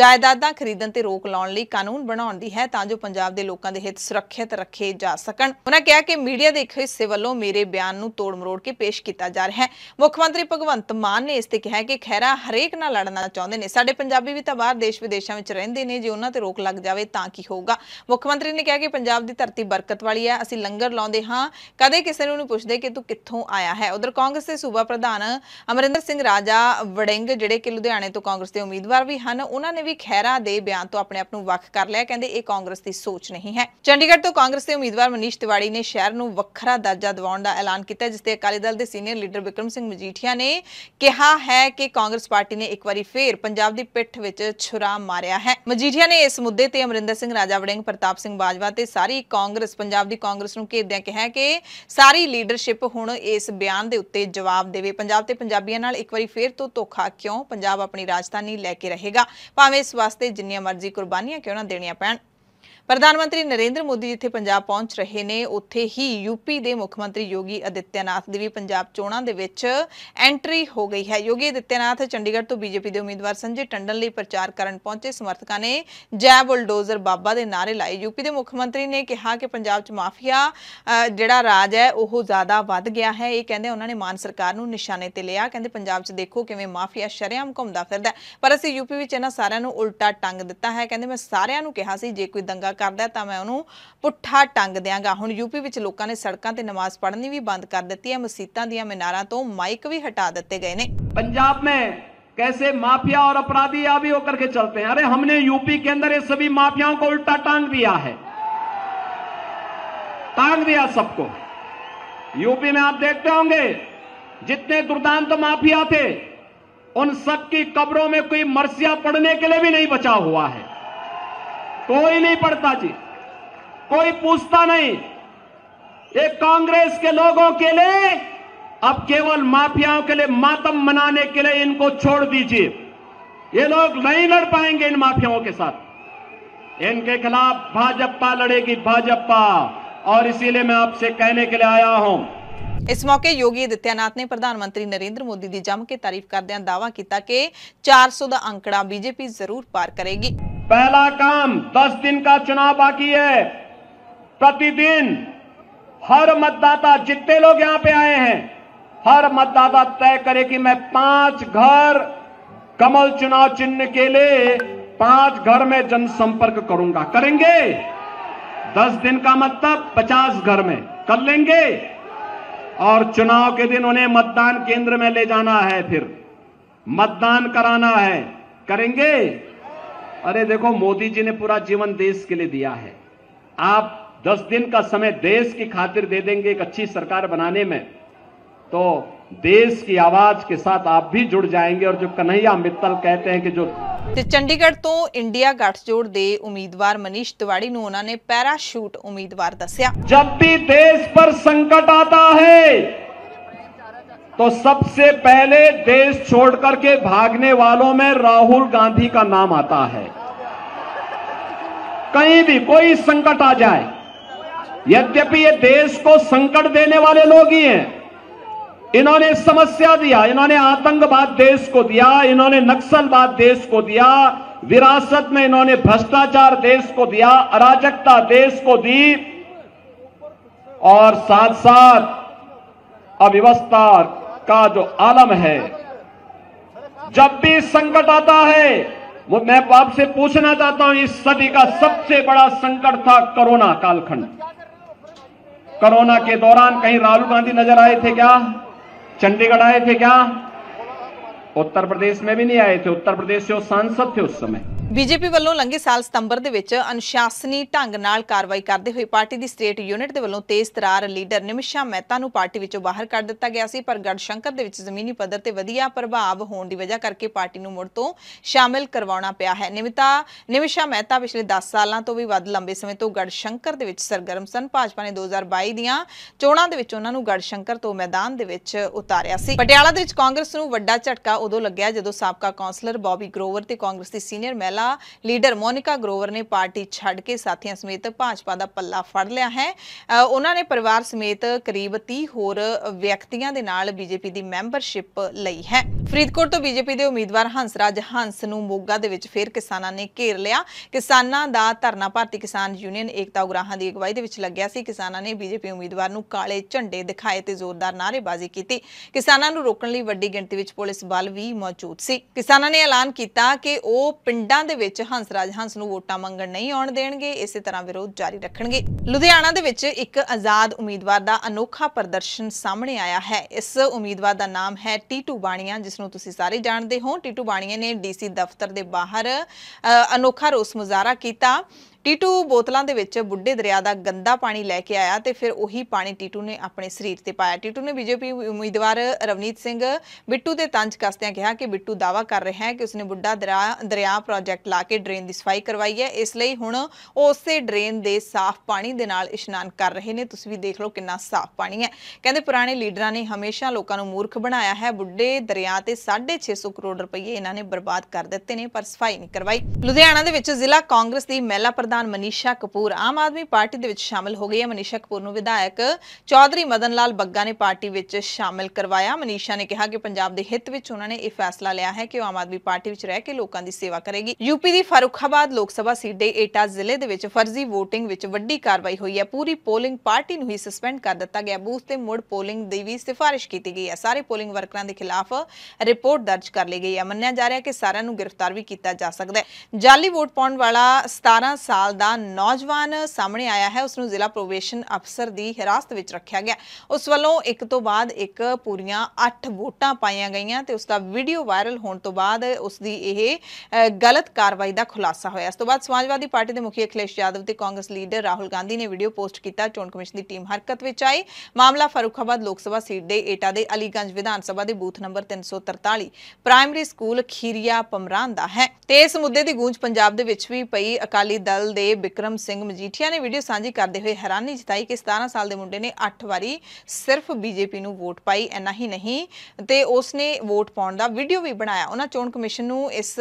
ਜਾਇਦਾਦਾਂ ਖਰੀਦਣ ਤੇ ਰੋਕ ਲਾਉਣ ਲਈ ਕਾਨੂੰਨ ਬਣਾਉਣ ਦੀ ਹੈ ਤਾਂ ਜੋ ਪੰਜਾਬ ਦੇ ਲੋਕਾਂ ਦੇ ਹਿੱਤ ਸੁਰੱਖਿਅਤ ਰੱਖੇ ਜਾ ਸਕਣ ਉਹਨਾਂ ਕਿਹਾ ਕਿ ਮੀਡੀਆ ਦੇ ਇੱਕ ਹਿੱਸੇ ਵੱਲੋਂ ਮੇਰੇ ਬਿਆਨ ਨੂੰ ਤੋੜ ਮਰੋੜ ਕੇ ਪੇਸ਼ ਕੀਤਾ ਜਾ ਰਿਹਾ ਹੈ ਮੁੱਖ ਮੰਤਰੀ ਭਗਵੰਤ ਮਾਨ ਨੇ ਇਸ ਤੇ ਕਿਹਾ ਕਿ ਖੈਰਾ ਹਰੇਕ ਨਾਲ ਲੜਨਾ ਚਾਹੁੰਦੇ ਨੇ ਸਾਡੇ ਪੰਜਾਬੀ ਵੀ ਤਾਂ ਬਾਹਰ ਦੇਸ਼ ਵਿਦੇਸ਼ਾਂ ਵਿੱਚ ਰਹਿੰਦੇ ਨੇ ਜੇ ਉਹਨਾਂ ਤੇ ਰੋਕ ਲੱਗ ਜਾਵੇ ਤਾਂ ਕੀ ਹੋਊਗਾ ਮੁੱਖ ਮੰਤਰੀ ਨੇ ਕਿਹਾ ਕਿ ਪੰਜਾਬ ਦੀ ਧਰਤੀ ਬਰਕਤ ਵਾਲੀ ਹੈ ਅਸੀਂ ਲੰਗਰ ਲਾਉਂਦੇ ਹਾਂ ਕਦੇ ਕਿਸੇ ਕਿਸੇ ਨੂੰ ਨਹੀਂ ਪੁੱਛਦੇ ਕਿ ਤੂੰ ਕਿੱਥੋਂ ਆਇਆ ਹੈ ਉਧਰ ਕਾਂਗਰਸ ਦੇ ਸੂਬਾ ਪ੍ਰਧਾਨ ਅਮਰਿੰਦਰ ਸਿੰਘ ਰਾਜਾ ਵੜਿੰਗ ਜਿਹੜੇ ਕਿ ਲੁਧਿਆਣੇ ਤੋਂ ਕਾਂਗਰਸ ਦੇ ਉਮੀਦਵਾਰ ਵੀ ਹਨ ਉਹਨਾਂ ਨੇ ਵੀ ਖੈਰਾ ਦੇ ਬਿਆਨ ਤੋਂ ਆਪਣੇ ਆਪ ਨੂੰ ਵੱਖ ਕਰ ਲਿਆ ਕਹਿੰਦੇ ਇਹ ਕਾਂਗਰਸ ਦੀ ਸੋਚ ਨਹੀਂ ਹੈ ਚੰਡੀਗੜ੍ਹ ਤੋਂ ਕਾਂਗਰਸ ਦੇ ਉਮੀਦਵਾਰ ਮਨੀਸ਼ ਤਿਵਾੜੀ ਨੇ ਸ਼ਹਿਰ ਨੂੰ ਵੱਖਰਾ ਦਰਜਾ ਦਿਵਾਉਣ ਦਾ ਐਲਾਨ ਕੀਤਾ ਜਿਸ ਤੇ ਅਕਾਲੀ ਦਲ ਦੇ ਸੀਨੀਅਰ ਲੀਡਰ ਵਿਕਰਮ ਸਿੰਘ ਮਜੀਠੀਆ ਨੇ ਕਿਹਾ ਹੈ ਕਿ ਕਾਂਗਰਸ ਪਾਰਟੀ ਨੇ ਇੱਕ ਵਾਰੀ ਫੇਰ ਪੰਜਾਬ ਦੀ ਪਿੱਠ ਵਿੱਚ ਛੁਰਾ ਮਾਰਿਆ ਹੈ ਮਜੀਠੀਆ ਨੇ ਇਸ ਮੁੱਦੇ ਤੇ ਅਮਰਿੰਦਰ ਸਿੰਘ ਰਾਜਾ ਵੜਿੰਗ ਪ੍ਰਤਾਪ ਸਿੰਘ ਬਾਜਵਾ ਤੇ ਸਾਰੀ ਕਾਂਗਰਸ ਪੰਜਾਬ ਦੀ ਕਾਂਗਰਸ ਨੂੰ ਘੇਰਦਿਆਂ ਕਿਹਾ ਕਿ ਸਾਰੀ ਸਾਰੀ ਲੀਡਰਸ਼ਿਪ ਹੁਣ ਇਸ ਬਿਆਨ ਦੇ ਉੱਤੇ ਜਵਾਬ ਦੇਵੇ ਪੰਜਾਬ ਤੇ ਪੰਜਾਬੀਆਂ ਨਾਲ ਇੱਕ ਵਾਰੀ ਫੇਰ ਤੋਂ ਧੋਖਾ ਕਿਉਂ ਪੰਜਾਬ ਆਪਣੀ ਰਾਜਧਾਨੀ ਲੈ ਕੇ ਰਹੇਗਾ ਭਾਵੇਂ ਇਸ ਵਾਸਤੇ ਜਿੰਨੀਆਂ ਮਰਜ਼ੀ ਕੁਰਬਾਨੀਆਂ ਕਿਉਂ ਨਾ ਦੇਣੀਆਂ ਪੈਣ ਪ੍ਰਧਾਨ ਮੰਤਰੀ ਨਰਿੰਦਰ ਮੋਦੀ ਜਿੱਥੇ ਪੰਜਾਬ ਪਹੁੰਚ ਰਹੇ ਨੇ ਉੱਥੇ ਹੀ ਯੂਪੀ ਦੇ ਮੁੱਖ ਮੰਤਰੀ ਯੋਗੀ ਅਦਿੱਤਿਆਨਾਥ ਦੀ ਵੀ ਪੰਜਾਬ ਚੋਣਾਂ ਦੇ ਵਿੱਚ ਐਂਟਰੀ ਹੋ ਗਈ ਹੈ ਯੋਗੀ ਅਦਿੱਤਿਆਨਾਥ ਚੰਡੀਗੜ੍ਹ ਤੋਂ ਬੀਜੇਪੀ ਦੇ ਉਮੀਦਵਾਰ ਸੰਜੇ ਟੰਡਨ ਲਈ ਪ੍ਰਚਾਰ ਕਰਨ ਪਹੁੰਚੇ ਸਮਰਥਕਾਂ ਨੇ ਜੈ ਬੁਲਡੋਜ਼ਰ ਬਾਬਾ ਦੇ ਨਾਰੇ ਲਾਏ ਯੂਪੀ ਦੇ ਮੁੱਖ ਮੰਤਰੀ ਨੇ ਕਿਹਾ ਕਿ ਪੰਜਾਬ 'ਚ ਮਾਫੀਆ ਜਿਹੜਾ ਰਾਜ ਹੈ ਉਹ ਜ਼ਿਆਦਾ ਵੱਧ ਗਿਆ ਹੈ ਇਹ ਕਹਿੰਦੇ ਉਹਨਾਂ ਨੇ ਮਾਨ ਸਰਕਾਰ ਨੂੰ ਨਿਸ਼ਾਨੇ ਤੇ ਲਿਆ ਕਹਿੰਦੇ ਪੰਜਾਬ 'ਚ ਦੇਖੋ ਕਿਵੇਂ ਮਾਫੀਆ ਸ਼ਰਿਆਮ ਘੁੰਮਦਾ ਫਿਰਦਾ ਪਰ ਅਸੀਂ ਯੂਪੀ ਵਿੱਚ ਇਹਨਾਂ ਸਾਰਿਆਂ ਨੂੰ ਉਲਟਾ ਟੰਗ ਦਿੱਤਾ ਹੈ ਕਹਿੰਦੇ ਮੈਂ ਸਾਰਿਆਂ ਨੂੰ ਕਿਹਾ ਸੀ ਜੇ ਕੋਈ ਦੰਗਾ ਕਰਦਾ ਤਾਂ तो मैं उन्होंने पुट्ठा टंग देंगा हूँ यूपी ਲੋਕਾਂ ਨੇ ਸੜਕਾਂ ਤੇ ਨਮਾਜ਼ ਪੜ੍ਹਨੀ ਵੀ ਬੰਦ ਕਰ ਦਿੱਤੀ ਹੈ ਮਸਜਿਦਾਂ ਦੀਆਂ ਮਿਨਾਰਾਂ ਤੋਂ ਮਾਈਕ ਵੀ ਹਟਾ ਦਿੱਤੇ ਗਏ पंजाब में कैसे माफिया और अपराधी आवी होकर के चलते हैं अरे हमने यूपी के अंदर ये सभी माफियाओं को उल्टा टांग दिया है टांग दिया सबको यूपी में आप देखते होंगे जितने दुर्दांत तो माफिया थे उन सब की कब्रों में कोई मरसिया पड़ने के लिए भी नहीं बचा हुआ है कोई नहीं पढ़ता जी कोई पूछता नहीं ये कांग्रेस के लोगों के लिए अब केवल माफियाओं के लिए मातम मनाने के लिए इनको छोड़ दीजिए ये लोग नहीं लड़ पाएंगे इन माफियाओं के साथ इनके खिलाफ भाजपा लड़ेगी भाजपा और इसीलिए मैं आपसे कहने के लिए आया हूं इस मौके योगी आदित्यनाथ ने प्रधानमंत्री नरेंद्र मोदी की जम के तारीफ करद दावा किया कि चार सौ का अंकड़ा बीजेपी जरूर पार करेगी पहला काम दस दिन का चुनाव बाकी है प्रतिदिन हर मतदाता जितने लोग यहां पे आए हैं हर मतदाता तय करे कि मैं पांच घर कमल चुनाव चिन्ह के लिए पांच घर में जनसंपर्क करूंगा करेंगे दस दिन का मतलब पचास घर में कर लेंगे और चुनाव के दिन उन्हें मतदान केंद्र में ले जाना है फिर मतदान कराना है करेंगे अरे देखो मोदी जी ने पूरा जीवन देश के लिए दिया है आप दस दिन का समय देश की खातिर दे देंगे एक अच्छी सरकार बनाने में तो देश की आवाज के साथ आप भी जुड़ जाएंगे और जो कन्हैया मित्तल कहते हैं कि जो चंडीगढ़ तो इंडिया गठजोड़ दे उम्मीदवार मनीष तिवाड़ी ने उन्होंने पैराशूट उम्मीदवार दसिया जब भी देश पर संकट आता है तो सबसे पहले देश छोड़ करके भागने वालों में राहुल गांधी का नाम आता है कहीं भी कोई संकट आ जाए यद्यपि ये देश को संकट देने वाले लोग ही हैं इन्होंने समस्या दिया इन्होंने आतंकवाद देश को दिया इन्होंने नक्सलवाद देश को दिया विरासत में इन्होंने भ्रष्टाचार देश को दिया अराजकता देश को दी और साथ साथ अव्यवस्था का जो आलम है जब भी संकट आता है वो मैं आपसे पूछना चाहता हूं इस सदी का सबसे बड़ा संकट था कोरोना कालखंड कोरोना के दौरान कहीं राहुल गांधी नजर आए थे क्या चंडीगढ़ आए थे क्या उत्तर प्रदेश में भी नहीं आए थे उत्तर प्रदेश से वो सांसद थे उस समय ਬੀਜੇਪੀ ਵੱਲੋਂ ਲੰਘੇ ਸਾਲ ਸਤੰਬਰ ਦੇ ਵਿੱਚ ਅਨੁਸ਼ਾਸਨੀ ਢੰਗ ਨਾਲ ਕਾਰਵਾਈ ਕਰਦੇ ਹੋਏ ਪਾਰਟੀ ਦੀ ਸਟੇਟ ਯੂਨਿਟ ਦੇ ਵੱਲੋਂ ਤੇਜ਼ ਤਰਾਰ ਲੀਡਰ ਨਿਮਿਸ਼ਾ ਮਹਿਤਾ ਨੂੰ ਪਾਰਟੀ ਵਿੱਚੋਂ ਬਾਹਰ ਕਰ ਦਿੱਤਾ ਗਿਆ ਸੀ ਪਰ ਗੜਸ਼ੰਕਰ ਦੇ ਵਿੱਚ ਜ਼ਮੀਨੀ ਪੱਧਰ ਤੇ ਵਧੀਆ ਪ੍ਰਭਾਵ ਹੋਣ ਦੀ ਵਜ੍ਹਾ ਕਰਕੇ ਪਾਰਟੀ ਨੂੰ ਮੁੜ ਤੋਂ ਸ਼ਾਮਿਲ ਕਰਵਾਉਣਾ ਪਿਆ ਹੈ ਨਿਮਿਤਾ ਨਿਮਿਸ਼ਾ ਮਹਿਤਾ ਪਿਛਲੇ 10 ਸਾਲਾਂ ਤੋਂ ਵੀ ਵੱਧ ਲੰਬੇ ਸਮੇਂ ਤੋਂ ਗੜਸ਼ੰਕਰ ਦੇ ਵਿੱਚ ਸਰਗਰਮ ਸਨ ਭਾਜਪਾ ਨੇ 2022 ਦੀਆਂ ਚੋਣਾਂ ਦੇ ਵਿੱਚ ਉਹਨਾਂ ਨੂੰ ਗੜਸ਼ੰਕਰ ਤੋਂ ਮੈਦਾਨ ਦੇ ਵਿੱਚ ਉਤਾਰਿਆ ਸੀ ਪਟਿਆਲਾ ਦੇ ਵਿੱਚ ਕਾਂਗਰਸ ਨੂੰ ਵੱਡਾ ਝਟਕਾ ਉਦੋਂ ਲੱਗਿਆ ਜਦੋਂ ਸਾਬਕਾ ਕੌਂਸਲਰ ਬੌਬੀ ਗਰੋਵਰ ਤੇ ਕਾਂਗਰਸ ਦੀ ਸੀਨੀਅਰ ਮੈਲ ਲੀਡਰ મોનિકા ગ્રોવર ને પાર્ટી છોડ કે સાથીયા સહિત પાંચ પાંડા પલ્લો ફડ લ્યા હે ઓનાને પરિવાર સહિત કરીબ 30 હોર વ્યક્તિયા દેનાલ બીજેપી દી મેમ્બરશિપ લઈ હે ફરીદકોર તો બીજેપી દે ઉમેદવાર હંસરાજ હંસ નુ મોગા દે وچ ફેર કિસાનાને ઘેર લ્યા કિસાના દા ધરના ભારતી કિસાન યુનિયન એકતા ઉગ્રહાં દી અગવાઈ દે وچ લગયા સી કિસાનાને બીજેપી ઉમેદવાર નુ કાલે ਝંડે દિખાયે તે જોરદાર નારેબાજી કીતી કિસાના નુ રોકન લિ વડડી ગિન્તી દે وچ પોલીસ બળ ભી મૌજૂદ સી કિસાનાને एलान કીતા કે ઓ પિંડા ਦੇ ਵਿੱਚ ਹੰਸਰਾਜ ਹੰਸ ਨੂੰ ਵੋਟਾਂ ਮੰਗਣ ਨਹੀਂ ਆਉਣ ਦੇਣਗੇ ਇਸੇ ਤਰ੍ਹਾਂ ਵਿਰੋਧ ਜਾਰੀ ਰੱਖਣਗੇ ਲੁਧਿਆਣਾ ਦੇ ਵਿੱਚ ਇੱਕ ਆਜ਼ਾਦ ਉਮੀਦਵਾਰ ਦਾ ਅਨੋਖਾ ਪ੍ਰਦਰਸ਼ਨ ਸਾਹਮਣੇ ਆਇਆ ਹੈ ਇਸ ਉਮੀਦਵਾਰ ਦਾ ਨਾਮ ਹੈ ਟੀਟੂ ਬਾਣੀਆਂ ਜਿਸ ਨੂੰ ਤੁਸੀਂ ਸਾਰੇ ਜਾਣਦੇ ਹੋ ਟੀਟੂ ਬਾਣੀਆਂ ਨੇ ਡੀਸੀ ਦਫ਼ਤਰ ਦੇ ਬਾਹਰ ਅਨੋਖਾ ਰੋਸ ਮੁਜ਼ਾਹਰਾ ਕੀਤਾ ਟੀਟੂ ਬੋਤਲਾਂ ਦੇ ਵਿੱਚ ਬੁੱਢੇ ਦਰਿਆ ਦਾ ਗੰਦਾ ਪਾਣੀ ਲੈ ਕੇ ਆਇਆ ਤੇ ਫਿਰ ਉਹੀ ਪਾਣੀ ਟੀਟੂ ਨੇ ਆਪਣੇ ਸਰੀਰ ਤੇ ਪਾਇਆ ਟੀਟੂ ਨੇ ਬੀਜੇਪੀ ਉਮੀਦਵਾਰ ਰਵਨੀਤ ਸਿੰਘ ਬਿੱਟੂ ਦੇ ਤੰਜ ਕਸਦਿਆਂ ਕਿਹਾ ਕਿ ਬਿੱਟੂ ਦਾਵਾ ਕਰ ਰਿਹਾ ਹੈ ਕਿ ਉਸਨੇ ਬੁੱਢਾ ਦਰਿਆ ਪ੍ਰੋਜੈਕਟ ਲਾ ਕੇ ਡਰੇਨ ਦੀ ਸਫਾਈ ਕਰਵਾਈ ਹੈ ਇਸ ਲਈ ਹੁਣ ਉਸੇ ਡਰੇਨ ਦੇ ਸਾਫ਼ ਪਾਣੀ ਦੇ ਨਾਲ ਇਸ਼ਨਾਨ ਕਰ ਰਹੇ ਨੇ ਤੁਸੀਂ ਵੀ ਦੇਖ ਲਓ ਕਿੰਨਾ ਸਾਫ਼ ਪਾਣੀ ਹੈ ਕਹਿੰਦੇ ਪੁਰਾਣੇ ਲੀਡਰਾਂ ਨੇ ਹਮੇਸ਼ਾ ਲੋਕਾਂ ਨੂੰ ਮੂਰਖ ਬਣਾਇਆ ਹੈ ਬੁੱਢੇ ਦਰਿਆ ਤੇ 650 ਕਰੋੜ ਰੁਪਏ ਇਹਨਾਂ ਨੇ ਬਰਬਾਦ ਕਰ ਦਿੱਤੇ ਨੇ ਪਰ ਸਫਾਈ ਨਹੀਂ ਕਰਵਾਈ ਲੁਧਿਆਣਾ ਦੇ ਵਿੱਚ ਜ਼ਿਲ੍ਹਾ ਕਾਂਗਰਸ ਦੀ ਮਹਿਲਾ ਪ੍ਰਧਾਨ ਪ੍ਰਧਾਨ ਮਨੀਸ਼ਾ ਕਪੂਰ ਆਮ ਆਦਮੀ ਪਾਰਟੀ ਦੇ ਵਿੱਚ ਸ਼ਾਮਲ ਹੋ ਗਈ ਹੈ ਮਨੀਸ਼ਾ ਕਪੂਰ ਨੂੰ ਵਿਧਾਇਕ ਚੌਧਰੀ ਮਦਨ ਲਾਲ ਬੱਗਾ ਨੇ ਪਾਰਟੀ ਵਿੱਚ ਸ਼ਾਮਲ ਕਰਵਾਇਆ ਮਨੀਸ਼ਾ ਨੇ ਕਿਹਾ ਕਿ ਪੰਜਾਬ ਦੇ ਹਿੱਤ ਵਿੱਚ ਉਹਨਾਂ ਨੇ ਇਹ ਫੈਸਲਾ ਲਿਆ ਹੈ ਕਿ ਉਹ ਆਮ ਆਦਮੀ ਪਾਰਟੀ ਵਿੱਚ ਰਹਿ ਕੇ ਲੋਕਾਂ ਦੀ ਸੇਵਾ ਕਰੇਗੀ ਯੂਪੀ ਦੀ ਫਾਰੂਖਾਬਾਦ ਲੋਕ ਸਭਾ ਸੀਟ ਦੇ ਏਟਾ ਜ਼ਿਲ੍ਹੇ ਦੇ ਵਿੱਚ ਫਰਜ਼ੀ VOTING ਵਿੱਚ ਵੱਡੀ ਕਾਰਵਾਈ ਹੋਈ ਹੈ ਪੂਰੀ ਪੋਲਿੰਗ ਪਾਰਟੀ ਨੂੰ ਹੀ ਸਸਪੈਂਡ ਕਰ ਦਿੱਤਾ ਗਿਆ ਬੂਥ ਤੇ ਮੁੜ ਪੋਲਿੰਗ ਦੀ ਵੀ ਸਿਫਾਰਿਸ਼ ਕੀਤੀ ਗਈ ਹੈ ਸਾਰੇ ਪੋਲਿੰਗ ਵਰਕਰਾਂ ਦੇ ਖਿਲਾਫ ਰਿਪੋਰਟ ਦਰਜ ਕਰ ਲਈ ਗਈ ਹੈ ਮੰਨਿਆ ਜਾ ਰਿਹਾ ਹੈ ਕਿ ਸਾਰਿਆਂ ਨੂੰ ਗ੍ਰਿਫਤਾਰ ਵੀ ਕੀਤਾ ਜਾ ਸਕਦਾ ਹੈ ਜਾਲੀ ਵੋਟ ਪਾਉਣ ਵਾਲਾ 17 ਸਾਲ ਸਾਲ ਦਾ ਨੌਜਵਾਨ ਸਾਹਮਣੇ ਆਇਆ ਹੈ ਉਸ ਨੂੰ ਜ਼ਿਲ੍ਹਾ ਪ੍ਰੋਬੇਸ਼ਨ ਅਫਸਰ ਦੀ ਹਿਰਾਸਤ ਵਿੱਚ ਰੱਖਿਆ ਗਿਆ ਉਸ ਵੱਲੋਂ ਇੱਕ ਤੋਂ ਬਾਅਦ ਇੱਕ ਪੂਰੀਆਂ 8 ਵੋਟਾਂ ਪਾਈਆਂ ਗਈਆਂ ਤੇ ਉਸ ਦਾ ਵੀਡੀਓ ਵਾਇਰਲ ਹੋਣ ਤੋਂ ਬਾਅਦ ਉਸ ਦੀ ਇਹ ਗਲਤ ਕਾਰਵਾਈ ਦਾ ਖੁਲਾਸਾ ਹੋਇਆ ਇਸ ਤੋਂ ਬਾਅਦ ਸਮਾਜਵਾਦੀ ਪਾਰਟੀ ਦੇ ਮੁਖੀ ਅਖਿਲੇਸ਼ ਯਾਦਵ ਤੇ ਕਾਂਗਰਸ ਲੀਡਰ ਰਾਹੁਲ ਗਾਂਧੀ ਨੇ ਵੀਡੀਓ ਪੋਸਟ ਕੀਤਾ ਚੋਣ ਕਮਿਸ਼ਨ ਦੀ ਟੀਮ ਹਰਕਤ ਵਿੱਚ ਆਈ ਮਾਮਲਾ ਫਰੂਖਾਬਾਦ ਲੋਕ ਸਭਾ ਸੀਟ ਦੇ ਏਟਾ ਦੇ ਅਲੀਗੰਜ ਵਿਧਾਨ ਸਭਾ ਦੇ booth number 343 primary school Khiriya Pamran ਦਾ ਹੈ ਤੇ ਇਸ ਮੁੱਦੇ ਦੀ ਗੂੰਜ ਪੰਜਾਬ ਦੇ ਵਿੱਚ ਵੀ ਪਈ ਅਕਾਲੀ ਦਲ ਬਲ ਦੇ ਵਿਕਰਮ ਸਿੰਘ ਮਜੀਠੀਆ ਨੇ ਵੀਡੀਓ ਸਾਂਝੀ ਕਰਦੇ ਹੋਏ ਹੈਰਾਨੀ ਜਤਾਈ ਕਿ 17 ਸਾਲ ਦੇ ਮੁੰਡੇ ਨੇ 8 ਵਾਰੀ ਸਿਰਫ ਬੀਜੇਪੀ ਨੂੰ ਵੋਟ ਪਾਈ ਐਨਾ ਹੀ ਨਹੀਂ ਤੇ ਉਸ ਨੇ ਵੋਟ ਪਾਉਣ ਦਾ ਵੀਡੀਓ ਵੀ ਬਣਾਇਆ ਉਹਨਾਂ ਚੋਣ ਕਮਿਸ਼ਨ ਨੂੰ ਇਸ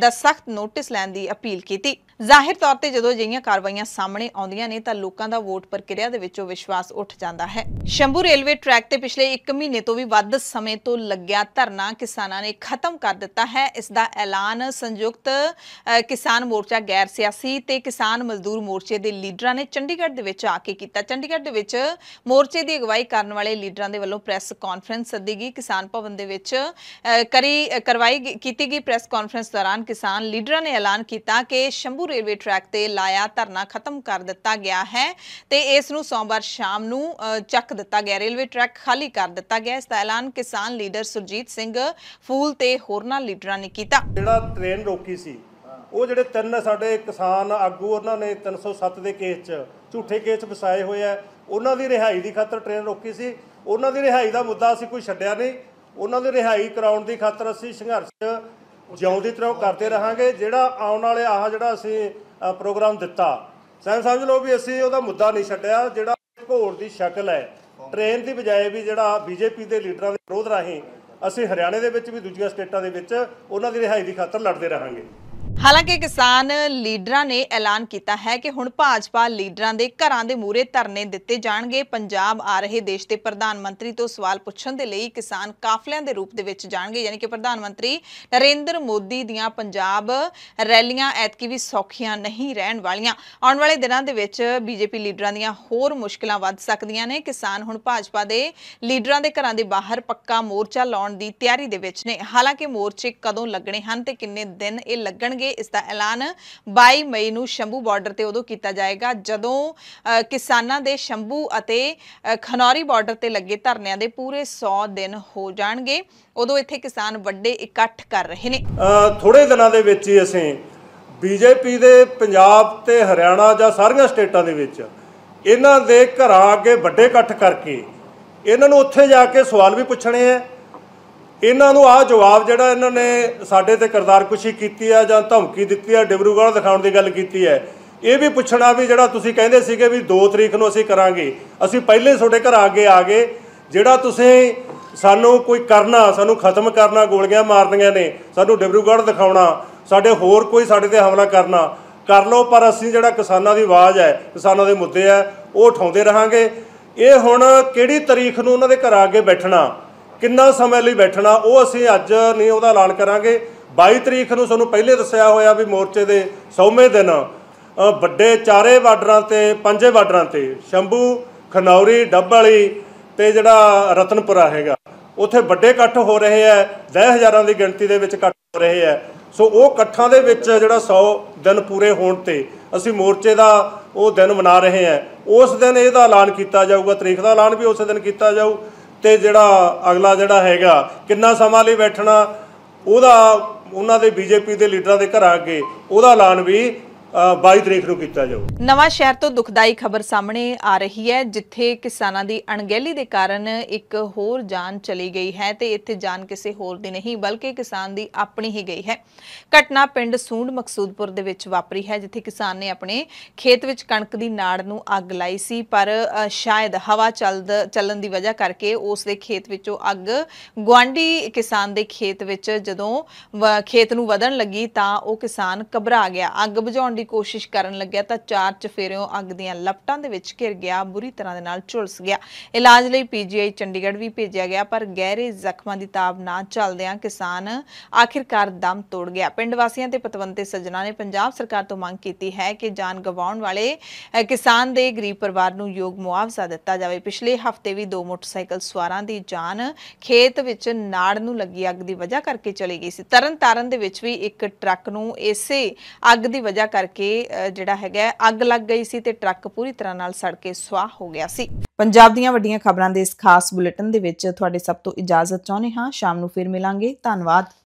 ਦਾ ਸਖਤ ਨੋਟਿਸ ਲੈਣ ਦੀ ਅਪੀਲ ਕੀਤੀ ਜ਼ਾਹਿਰ ਤੌਰ ਤੇ ਜਦੋਂ ਅਜਿਹੀਆਂ ਕਾਰਵਾਈਆਂ ਸਾਹਮਣੇ ਆਉਂਦੀਆਂ ਨੇ ਤਾਂ ਲੋਕਾਂ ਦਾ ਵੋਟ ਪ੍ਰਕਿਰਿਆ ਦੇ ਵਿੱਚੋਂ ਵਿਸ਼ਵਾਸ ਉੱਠ ਜਾਂਦਾ ਹੈ ਸ਼ੰਭੂ ਰੇਲਵੇ ਟਰੈਕ ਤੇ ਪਿਛਲੇ 1 ਮਹੀਨੇ ਤੋਂ ਵੀ ਵੱਧ ਸਮੇਂ ਤੋਂ ਲੱਗਿਆ ਧਰਨਾ ਕਿਸਾਨਾਂ ਨੇ ਖਤਮ ਕਰ ਦਿੱਤਾ ਹੈ ਇਸ ਦਾ ਐਲਾਨ ਸੰਯੁਕਤ ਕਿਸਾਨ ਮੋਰਚਾ ਗੈਰ ਸਿਆਸੀ ਤੇ ਕਿਸਾਨ ਮਜ਼ਦੂਰ ਮੋਰਚੇ ਦੇ ਲੀਡਰਾਂ ਨੇ ਚੰਡੀਗੜ੍ਹ ਦੇ ਵਿੱਚ ਆ ਕੇ ਕੀਤਾ ਚੰਡੀਗੜ੍ਹ ਦੇ ਵਿੱਚ ਮੋਰਚੇ ਦੀ ਅਗਵਾਈ ਕਰਨ ਵਾਲੇ ਲੀਡਰਾਂ ਦੇ ਵੱਲੋਂ ਪ੍ਰੈਸ ਕਾਨਫਰੰਸ ਸੱਦੀ ਗਈ ਕਿਸਾਨ ਭਵਨ ਦੇ ਵਿੱਚ ਕਰੀ ਕਰਵਾਈ ਕੀਤੀ ਗਈ ਪ੍ਰੈਸ ਕਾਨਫਰੰਸ ਦੌਰਾਨ ਕਿਸਾਨ ਲੀਡਰਾਂ ਨੇ ਐਲਾਨ ਕੀਤਾ ਕਿ ਸ਼ੰਭੂ ਰੇਲਵੇ ਟਰੈਕ ਤੇ ਲਾਇਆ ਧਰਨਾ ਖਤਮ ਕਰ ਦਿੱਤਾ ਗਿਆ ਹੈ ਤੇ ਇਸ ਨੂੰ ਸੋਮਵਾਰ ਸ਼ਾਮ ਨੂੰ ਚੱਕ ਦਿੱਤਾ ਗਿਆ ਰੇਲਵੇ ਟਰੈਕ ਖਾਲੀ ਕਰ ਦਿੱਤਾ ਗਿਆ ਇਸ ਦਾ ਐਲਾਨ ਕਿਸਾਨ ਲੀਡਰ ਸੁਰਜੀਤ ਸਿੰਘ ਫੂਲ ਤੇ ਹੋਰਨਾਂ ਲੀਡਰਾਂ ਨੇ ਕੀਤਾ ਜਿਹੜਾ ਟ੍ਰੇਨ ਰੋਕੀ ਸੀ ਉਹ ਜਿਹੜੇ ਤਿੰਨ ਸਾਡੇ ਕਿਸਾਨ ਆਗੂ ਉਹਨਾਂ ਨੇ 307 ਦੇ ਕੇਸ 'ਚ ਝੂਠੇ ਕੇਸ ਵਸਾਏ ਹੋਏ ਆ ਉਹਨਾਂ ਦੀ ਰਿਹਾਈ ਦੀ ਖਾਤਰ ਟ੍ਰੇਨ ਰੋਕੀ ਸੀ ਉਹਨਾਂ ਦੀ ਰਿਹਾਈ ਦਾ ਮੁੱਦਾ ਅਸੀਂ ਕੋਈ ਛੱਡਿਆ ਨਹੀਂ ਉਹਨਾਂ ਦੀ ਰਿਹਾਈ ਕਰਾਉਣ ਦੀ ਖਾਤਰ ਅਸੀਂ ਸੰਘਰਸ਼ ਜਿਉਂਦੀ ਤਰ੍ਹਾਂ ਕਰਦੇ ਰਹਾਂਗੇ ਜਿਹੜਾ ਆਉਣ ਵਾਲੇ ਆਹ ਜਿਹੜਾ ਅਸੀਂ ਪ੍ਰੋਗਰਾਮ ਦਿੱਤਾ ਸੈਂ ਸਮਝ ਲਓ ਵੀ ਅਸੀਂ ਉਹਦਾ ਮੁੱਦਾ ਨਹੀਂ ਛੱਡਿਆ ਜਿਹੜਾ ਘੋੜ ਦੀ ਸ਼ਕਲ ਹੈ ਟ੍ਰੇਨ ਦੀ ਬਜਾਏ ਵੀ ਜਿਹੜਾ ਬੀਜੇਪੀ ਦੇ ਲੀਡਰਾਂ ਦੇ ਵਿਰੋਧ ਰਾਹੀਂ ਅਸੀਂ ਹਰਿਆਣੇ ਦੇ ਵਿੱਚ ਵੀ ਦੂਜੀਆਂ ਸਟੇਟਾਂ ਦੇ ਵਿੱਚ ਉਹਨਾਂ ਦੀ ਰਿਹਾਈ ਦੀ ਖਾਤਰ ਲੜਦੇ ਰਹਾਂਗੇ ਹਾਲਾਂਕਿ ਕਿਸਾਨ ਲੀਡਰਾਂ ਨੇ ਐਲਾਨ ਕੀਤਾ ਹੈ ਕਿ ਹੁਣ ਭਾਜਪਾ ਲੀਡਰਾਂ ਦੇ ਘਰਾਂ ਦੇ ਮੂਹਰੇ ਧਰਨੇ ਦਿੱਤੇ ਜਾਣਗੇ ਪੰਜਾਬ ਆ ਰਹੇ ਦੇਸ਼ ਦੇ ਪ੍ਰਧਾਨ ਮੰਤਰੀ ਤੋਂ ਸਵਾਲ ਪੁੱਛਣ ਦੇ ਲਈ ਕਿਸਾਨ ਕਾਫਲਿਆਂ ਦੇ ਰੂਪ ਦੇ ਵਿੱਚ ਜਾਣਗੇ ਯਾਨੀ ਕਿ ਪ੍ਰਧਾਨ ਮੰਤਰੀ ਨਰਿੰਦਰ ਮੋਦੀ ਦੀਆਂ ਪੰਜਾਬ ਰੈਲੀਆਂ ਐਤਕੀ ਵੀ ਸੌਖੀਆਂ ਨਹੀਂ ਰਹਿਣ ਵਾਲੀਆਂ ਆਉਣ ਵਾਲੇ ਦਿਨਾਂ ਦੇ ਵਿੱਚ ਬੀਜੇਪੀ ਲੀਡਰਾਂ ਦੀਆਂ ਹੋਰ ਮੁਸ਼ਕਲਾਂ ਵੱਧ ਸਕਦੀਆਂ ਨੇ ਕਿਸਾਨ ਹੁਣ ਭਾਜਪਾ ਦੇ ਲੀਡਰਾਂ ਦੇ ਘਰਾਂ ਦੇ ਬਾਹਰ ਪੱਕਾ ਮੋਰਚਾ ਲਾਉਣ ਦੀ ਤਿਆਰੀ ਦੇ ਵਿੱਚ ਨੇ ਹਾਲਾਂਕਿ ਮੋਰਚੇ ਕਦੋਂ ਲੱਗਣੇ ਹਨ ਤੇ ਕਿੰਨੇ ਦਿਨ ਇਹ ਲੱਗਣਗੇ ਕਰਨਗੇ ਇਸ ਦਾ ਐਲਾਨ 22 ਮਈ ਨੂੰ ਸ਼ੰਭੂ ਬਾਰਡਰ ਤੇ ਉਦੋਂ ਕੀਤਾ ਜਾਏਗਾ ਜਦੋਂ ਕਿਸਾਨਾਂ ਦੇ ਸ਼ੰਭੂ ਅਤੇ ਖਨੌਰੀ ਬਾਰਡਰ ਤੇ ਲੱਗੇ ਧਰਨਿਆਂ ਦੇ ਪੂਰੇ 100 ਦਿਨ ਹੋ ਜਾਣਗੇ ਉਦੋਂ ਇੱਥੇ ਕਿਸਾਨ ਵੱਡੇ ਇਕੱਠ ਕਰ ਰਹੇ ਨੇ ਥੋੜੇ ਦਿਨਾਂ ਦੇ ਵਿੱਚ ਹੀ ਅਸੀਂ ਬੀਜੇਪੀ ਦੇ ਪੰਜਾਬ ਤੇ ਹਰਿਆਣਾ ਜਾਂ ਸਾਰੀਆਂ ਸਟੇਟਾਂ ਦੇ ਵਿੱਚ ਇਹਨਾਂ ਦੇ ਘਰਾਂ ਅੱਗੇ ਵੱਡੇ ਇਕੱਠ ਕਰਕੇ ਇਹਨਾਂ ਨੂੰ ਉੱਥੇ ਜਾ ਕੇ ਸਵਾਲ ਵੀ ਪੁੱਛਣੇ ਆ ਇਹਨਾਂ ਨੂੰ ਆਹ ਜਵਾਬ ਜਿਹੜਾ ਇਹਨਾਂ ਨੇ ਸਾਡੇ ਤੇ ਕਰਦਾਰਕੁਸ਼ੀ ਕੀਤੀ ਆ ਜਾਂ ਧਮਕੀ ਦਿੱਤੀ ਆ ਡਿਬਰੂਗੜ੍ਹ ਦਿਖਾਉਣ ਦੀ ਗੱਲ ਕੀਤੀ ਹੈ ਇਹ ਵੀ ਪੁੱਛਣਾ ਵੀ ਜਿਹੜਾ ਤੁਸੀਂ ਕਹਿੰਦੇ ਸੀਗੇ ਵੀ 2 ਤਰੀਕ ਨੂੰ ਅਸੀਂ ਕਰਾਂਗੇ ਅਸੀਂ ਪਹਿਲੇ ਤੁਹਾਡੇ ਘਰ ਆ ਕੇ ਆ ਗਏ ਜਿਹੜਾ ਤੁਸੀਂ ਸਾਨੂੰ ਕੋਈ ਕਰਨਾ ਸਾਨੂੰ ਖਤਮ ਕਰਨਾ ਗੋਲੀਆਂ ਮਾਰਨੀਆਂ ਨੇ ਸਾਨੂੰ ਡਿਬਰੂਗੜ੍ਹ ਦਿਖਾਉਣਾ ਸਾਡੇ ਹੋਰ ਕੋਈ ਸਾਡੇ ਤੇ ਹਮਲਾ ਕਰਨਾ ਕਰ ਲਓ ਪਰ ਅਸੀਂ ਜਿਹੜਾ ਕਿਸਾਨਾਂ ਦੀ ਆਵਾਜ਼ ਹੈ ਕਿਸਾਨਾਂ ਦੇ ਮੁੱਦੇ ਆ ਉਹ ਉਠਾਉਂਦੇ ਰਹਾਂਗੇ ਇਹ ਹੁਣ ਕਿਹੜੀ ਤਾਰੀਖ ਨੂੰ ਉਹਨਾਂ ਦੇ ਘਰ ਆ ਕੇ ਬੈਠਣਾ ਕਿੰਨਾ ਸਮੇਂ ਲਈ ਬੈਠਣਾ ਉਹ ਅਸੀਂ ਅੱਜ ਨਹੀਂ ਉਹਦਾ ਐਲਾਨ ਕਰਾਂਗੇ 22 ਤਰੀਕ ਨੂੰ ਤੁਹਾਨੂੰ ਪਹਿਲੇ ਦੱਸਿਆ ਹੋਇਆ ਵੀ ਮੋਰਚੇ ਦੇ ਸੌਮੇ ਦਿਨ ਵੱਡੇ ਚਾਰੇ ਬਾਰਡਰਾਂ ਤੇ ਪੰਜੇ ਬਾਰਡਰਾਂ ਤੇ ਸ਼ੰਭੂ ਖਨੌਰੀ ਡੱਬਵਾਲੀ ਤੇ ਜਿਹੜਾ ਰਤਨਪੁਰਾ ਹੈਗਾ ਉੱਥੇ ਵੱਡੇ ਇਕੱਠ ਹੋ ਰਹੇ ਐ 10 ਹਜ਼ਾਰਾਂ ਦੀ ਗਿਣਤੀ ਦੇ ਵਿੱਚ ਇਕੱਠ ਹੋ ਰਹੇ ਐ ਸੋ ਉਹ ਇਕੱਠਾਂ ਦੇ ਵਿੱਚ ਜਿਹੜਾ 100 ਦਿਨ ਪੂਰੇ ਹੋਣ ਤੇ ਅਸੀਂ ਮੋਰਚੇ ਦਾ ਉਹ ਦਿਨ ਮਨਾ ਰਹੇ ਐ ਉਸ ਦਿਨ ਇਹਦਾ ਐਲਾਨ ਕੀਤਾ ਜਾਊਗਾ ਤਰੀਕ ਦਾ ਐਲਾਨ ਵੀ ਉਸੇ ਦਿਨ ਕੀਤਾ ਜਾਊ ਤੇ ਜਿਹੜਾ ਅਗਲਾ ਜਿਹੜਾ ਹੈਗਾ ਕਿੰਨਾ ਸਮਾਂ ਲਈ ਬੈਠਣਾ ਉਹਦਾ ਉਹਨਾਂ ਦੇ ਬੀਜੇਪੀ ਦੇ ਲੀਡਰਾਂ ਦੇ ਘਰਾਂ ਅੱਗੇ ਉਹਦਾ ਐਲਾਨ ਵੀ 22 ਤਰੀਕ ਨੂੰ ਕੀਤਾ ਜਾਊ ਨਵਾਂ ਸ਼ਹਿਰ ਤੋਂ ਦੁਖਦਾਈ ਖਬਰ ਸਾਹਮਣੇ ਆ ਰਹੀ ਹੈ ਜਿੱਥੇ ਕਿਸਾਨਾਂ ਦੀ ਅਣਗਹਿਲੀ ਦੇ ਕਾਰਨ ਇੱਕ ਹੋਰ ਜਾਨ ਚਲੀ ਗਈ ਹੈ ਤੇ ਇੱਥੇ ਜਾਨ ਕਿਸੇ ਹੋਰ ਦੀ ਨਹੀਂ ਬਲਕਿ ਕਿਸਾਨ ਦੀ ਆਪਣੀ ਹੀ ਗਈ ਹੈ ਘਟਨਾ ਪਿੰਡ ਸੂੰਡ ਮਕਸੂਦਪੁਰ ਦੇ ਵਿੱਚ ਵਾਪਰੀ ਹੈ ਜਿੱਥੇ ਕਿਸਾਨ ਨੇ ਆਪਣੇ ਖੇਤ ਵਿੱਚ ਕਣਕ ਦੀ ਨਾੜ ਨੂੰ ਅੱਗ ਲਾਈ ਸੀ ਪਰ ਸ਼ਾਇਦ ਹਵਾ ਚੱਲਣ ਦੀ ਵਜ੍ਹਾ ਕਰਕੇ ਉਸ ਦੇ ਖੇਤ ਵਿੱਚੋਂ ਅੱਗ ਗਵਾਂਡੀ ਕਿਸਾਨ ਦੇ ਖੇਤ ਵਿੱਚ ਜਦੋਂ ਖੇਤ ਨੂੰ ਵਧਣ ਲੱਗੀ ਤਾਂ ਉਹ ਕਿਸਾਨ ਘਬਰਾ ਗਿਆ ਅੱਗ ਬੁਝਾਉਣ ਦੀ ਕੋਸ਼ਿਸ਼ ਕਰਨ ਲੱਗਿਆ ਤਾਂ ਚਾਰ ਚਫੇਰਿਓਂ ਅੱਗ ਦੀਆਂ ਲਪਟਾਂ ਦੇ ਵਿੱਚ ਘਿਰ ਗਿਆ ਬੁਰੀ ਤਰ੍ਹਾਂ ਦੇ ਨਾਲ ਝੁਲਸ ਗਿਆ ਇਲਾਜ ਲਈ ਪੀਜੀਆਈ ਚੰਡੀਗੜ੍ਹ ਵੀ ਭੇਜਿਆ ਗਿਆ ਪਰ ਗਹਿਰੇ ਜ਼ਖਮਾਂ ਦੀ ਤਾਬ ਨਾ ਚੱਲਦਿਆਂ ਕਿਸਾਨ ਆਖਿਰਕਾਰ ਦਮ ਤੋੜ ਗਿਆ ਪਿੰਡ ਵਾਸੀਆਂ ਤੇ ਪਤਵੰਤੇ ਸੱਜਣਾ ਨੇ ਪੰਜਾਬ ਸਰਕਾਰ ਤੋਂ ਮੰਗ ਕੀਤੀ ਹੈ ਕਿ ਜਾਨ ਗਵਾਉਣ ਵਾਲੇ ਕਿਸਾਨ ਦੇ ਗਰੀਬ ਪਰਿਵਾਰ ਨੂੰ ਯੋਗ ਮੁਆਵਜ਼ਾ ਦਿੱਤਾ ਜਾਵੇ ਪਿਛਲੇ ਹਫਤੇ ਵੀ ਦੋ ਮੋਟਰਸਾਈਕਲ ਸਵਾਰਾਂ ਦੀ ਜਾਨ ਖੇਤ ਵਿੱਚ ਨਾੜ ਨੂੰ ਲੱਗੀ ਅੱਗ ਦੀ ਵਜ੍ਹਾ ਕਰਕੇ ਚਲੀ ਗਈ ਸੀ ਤਰਨਤਾਰਨ ਦੇ ਵਿੱਚ ਵੀ ਇੱਕ ਟਰੱਕ ਨੂੰ ਇਸੇ ਅੱਗ ਦੀ ਵਜ੍ਹਾ ਕਰਕੇ ਕਰਕੇ ਜਿਹੜਾ ਹੈਗਾ ਅੱਗ ਲੱਗ ਗਈ ਸੀ ਤੇ ਟਰੱਕ ਪੂਰੀ ਤਰ੍ਹਾਂ ਨਾਲ ਸੜ ਕੇ ਸੁਆਹ ਹੋ ਗਿਆ ਸੀ ਪੰਜਾਬ ਦੀਆਂ ਵੱਡੀਆਂ ਖਬਰਾਂ ਦੇ ਇਸ ਖਾਸ ਬੁਲੇਟਿਨ ਦੇ ਵਿੱਚ ਤੁਹਾਡੇ ਸਭ ਤੋਂ ਇਜਾਜ਼ਤ ਚਾਹੁੰਦੇ ਹਾਂ ਸ਼ਾਮ ਨੂੰ ਫਿਰ ਮਿਲਾਂਗੇ ਧੰਨਵਾਦ